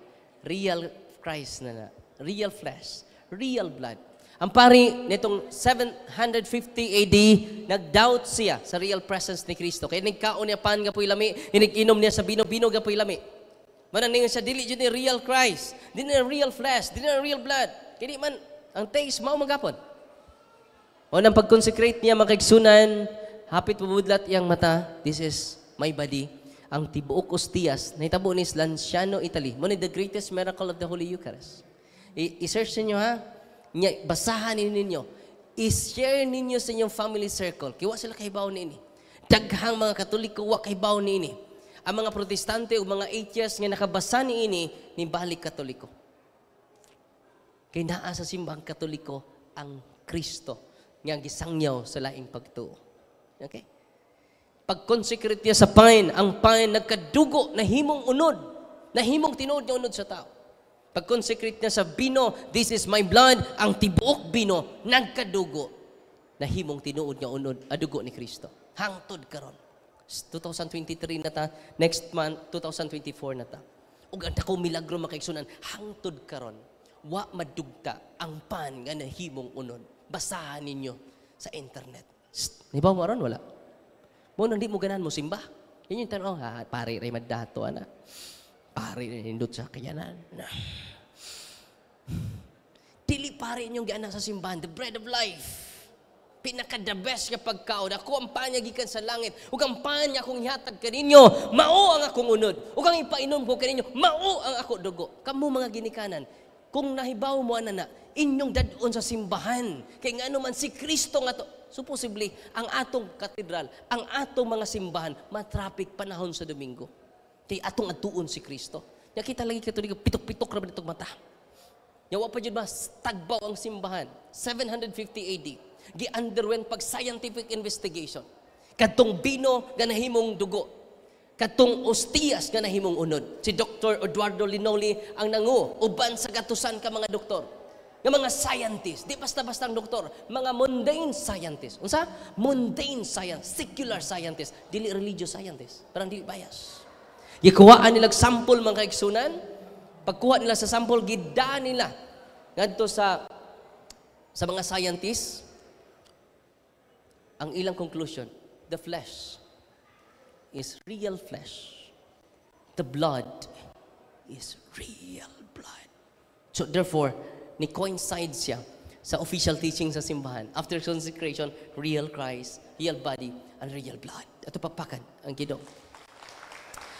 Real Christ na na. Real flesh. Real blood. Ang pari nitong 750 AD, nag-doubt siya sa real presence ni Kristo. Kaya nagkaon niya pan nga po ilami, inom niya sa binog, binog nga po ilami. Mananingan siya, dili yun ni real Christ. Dili na real flesh. Dili na real blood. Kini man, ang taste, mao magapon. O nang pag-consecrate niya makiksunan, hapit pabudlat iyang mata, this is my body. Ang tibuok na naitabo ni Lanciano, Italy. Mo the greatest miracle of the Holy Eucharist. I- search ninyo ha. Nya, basahan ninyo. I-share ninyo sa inyong family circle. Kiwa sila kay baon ni ini. Daghang mga katoliko, wa kay baon ni ini ang mga protestante o mga atheists nga nakabasa ni ini nimbalik katoliko. Kay naa sa simbahan katoliko ang Kristo nga gisangyaw sa laing pagtuo. Okay? Pag-consecrate niya sa pain, ang pain nagkadugo na himong unod, na himong tinuod niya unod sa tao. Pag-consecrate niya sa bino, this is my blood, ang tibuok bino, nagkadugo na himong tinuod niya unod, adugo ni Kristo. Hangtod karon. 2023 na ta, next month, 2024 na ta. Ug ang ko milagro makaigsunan, hangtod karon wa madugta ang pan nga nahimong unod. Basahan ninyo sa internet. Di ba maron wala? Mo nang di mo ganan mo simba. Yun yung tanong, ha, pare ray maddato ana. Pare nindot sa kayanan. Na. Dili pare inyong gianak sa simbahan, the bread of life pinaka the best nga pagkaon. Ako ang panya gikan sa langit. Ug ang panya akong ihatag kaninyo, mao ang akong unod. Ug ang ipainom ko kaninyo, mao ang ako dugo. Kamo mga ginikanan, kung nahibaw mo anana, inyong dadon sa simbahan. Kay nga ano man si Kristo nga to. So possibly, ang atong katedral, ang atong mga simbahan, ma traffic panahon sa Domingo. Kay atong atuon si Kristo. Nakita lagi ka ito, pitok-pitok na ba mata? Yawa pa dyan ba, tagbaw ang simbahan. 750 AD gi-underwent pag scientific investigation. Katong bino nga nahimong dugo. Katong ostiyas nga nahimong unod. Si Dr. Eduardo Linoli ang nangu uban sa gatusan ka mga doktor. Nga mga scientists, di basta-basta ang doktor, mga mundane scientists. Unsa? Mundane science, secular scientist, dili religious scientist. Parang dili bias. Gikuhaan nila sample mga kaiksunan, pagkuha nila sa sample, gidaan nila ngadto sa sa mga scientists ang ilang conclusion, the flesh is real flesh. The blood is real blood. So therefore, ni coincide siya sa official teaching sa simbahan. After consecration, real Christ, real body, and real blood. Ito papakan ang gidong.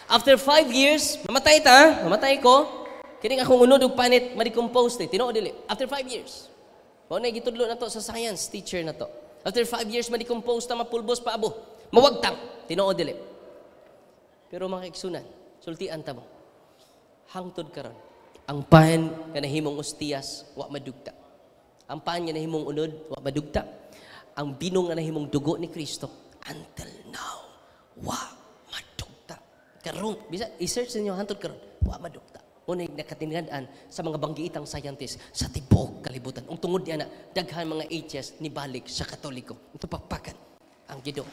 After five years, mamatay ta, mamatay ko. Kining akong unod og panit, ma-decompose ni. Tinuod dili. After five years, mao na gitudlo na to sa science teacher na to. After five years, ma-decompose na mapulbos pa abo. Mawagtang. Tinoo dili. Pero mga iksunan, sultian ta mo. Hangtod karon. Ang pahan nga himong ustiyas, wa madugta. Ang pahan nga himong unod, wa madugta. Ang binong nga nahimong dugo ni Kristo, until now, wa madugta. Karon, bisa, i-search ninyo hangtod karon, wa madugta unay nakatinganan sa mga banggitang scientist sa tibok kalibutan. Ang tungod niya na daghan mga atheists ni balik sa katoliko. Ito papakan ang gido.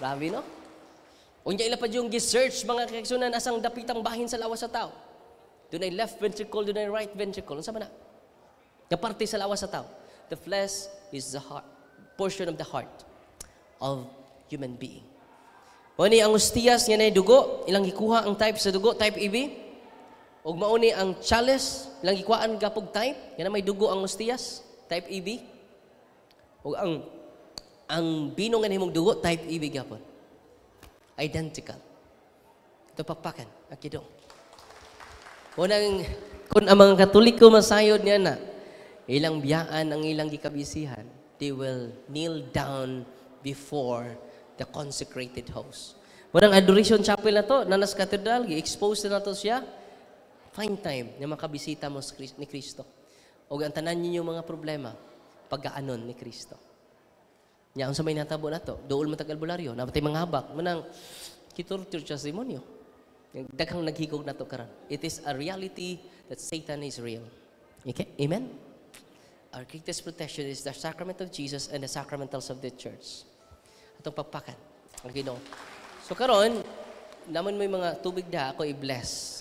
Grabe no? Unya ila pa yung gisearch mga kaksunan asang dapitang bahin sa lawas sa tao. Dunay left ventricle, dunay right ventricle. Unsa man na? Nga sa lawas sa tao. The flesh is the heart, portion of the heart of human being. Wani ang ustias nga na dugo, ilang gikuha ang type sa dugo, type EB. Og mauni ang chalice, ilang gikuhaan gapog type, nga may dugo ang ustias, type EB. Og ang ang binong nga himong dugo, type EB gapon. Identical. Ito pakpakan, akidong. Unang, kung ang mga katoliko masayod niya na, ilang biyaan ang ilang gikabisihan, they will kneel down before the consecrated house. Parang Adoration Chapel na to, na cathedral, katedral, exposed na to siya. Find time na makabisita mo ni Kristo. O ang tanan ninyo mga problema, pagkaanon ni Kristo. Nya ang samay natabo na to, dool matag albularyo, napatay mga habak, manang kiturtur siya sa demonyo. Daghang naghikog na to karan. It is a reality that Satan is real. Okay? Amen? Our greatest protection is the sacrament of Jesus and the sacramentals of the church atong pagpakat ang Ginoo. So karon, naman may mga tubig da ako i-bless.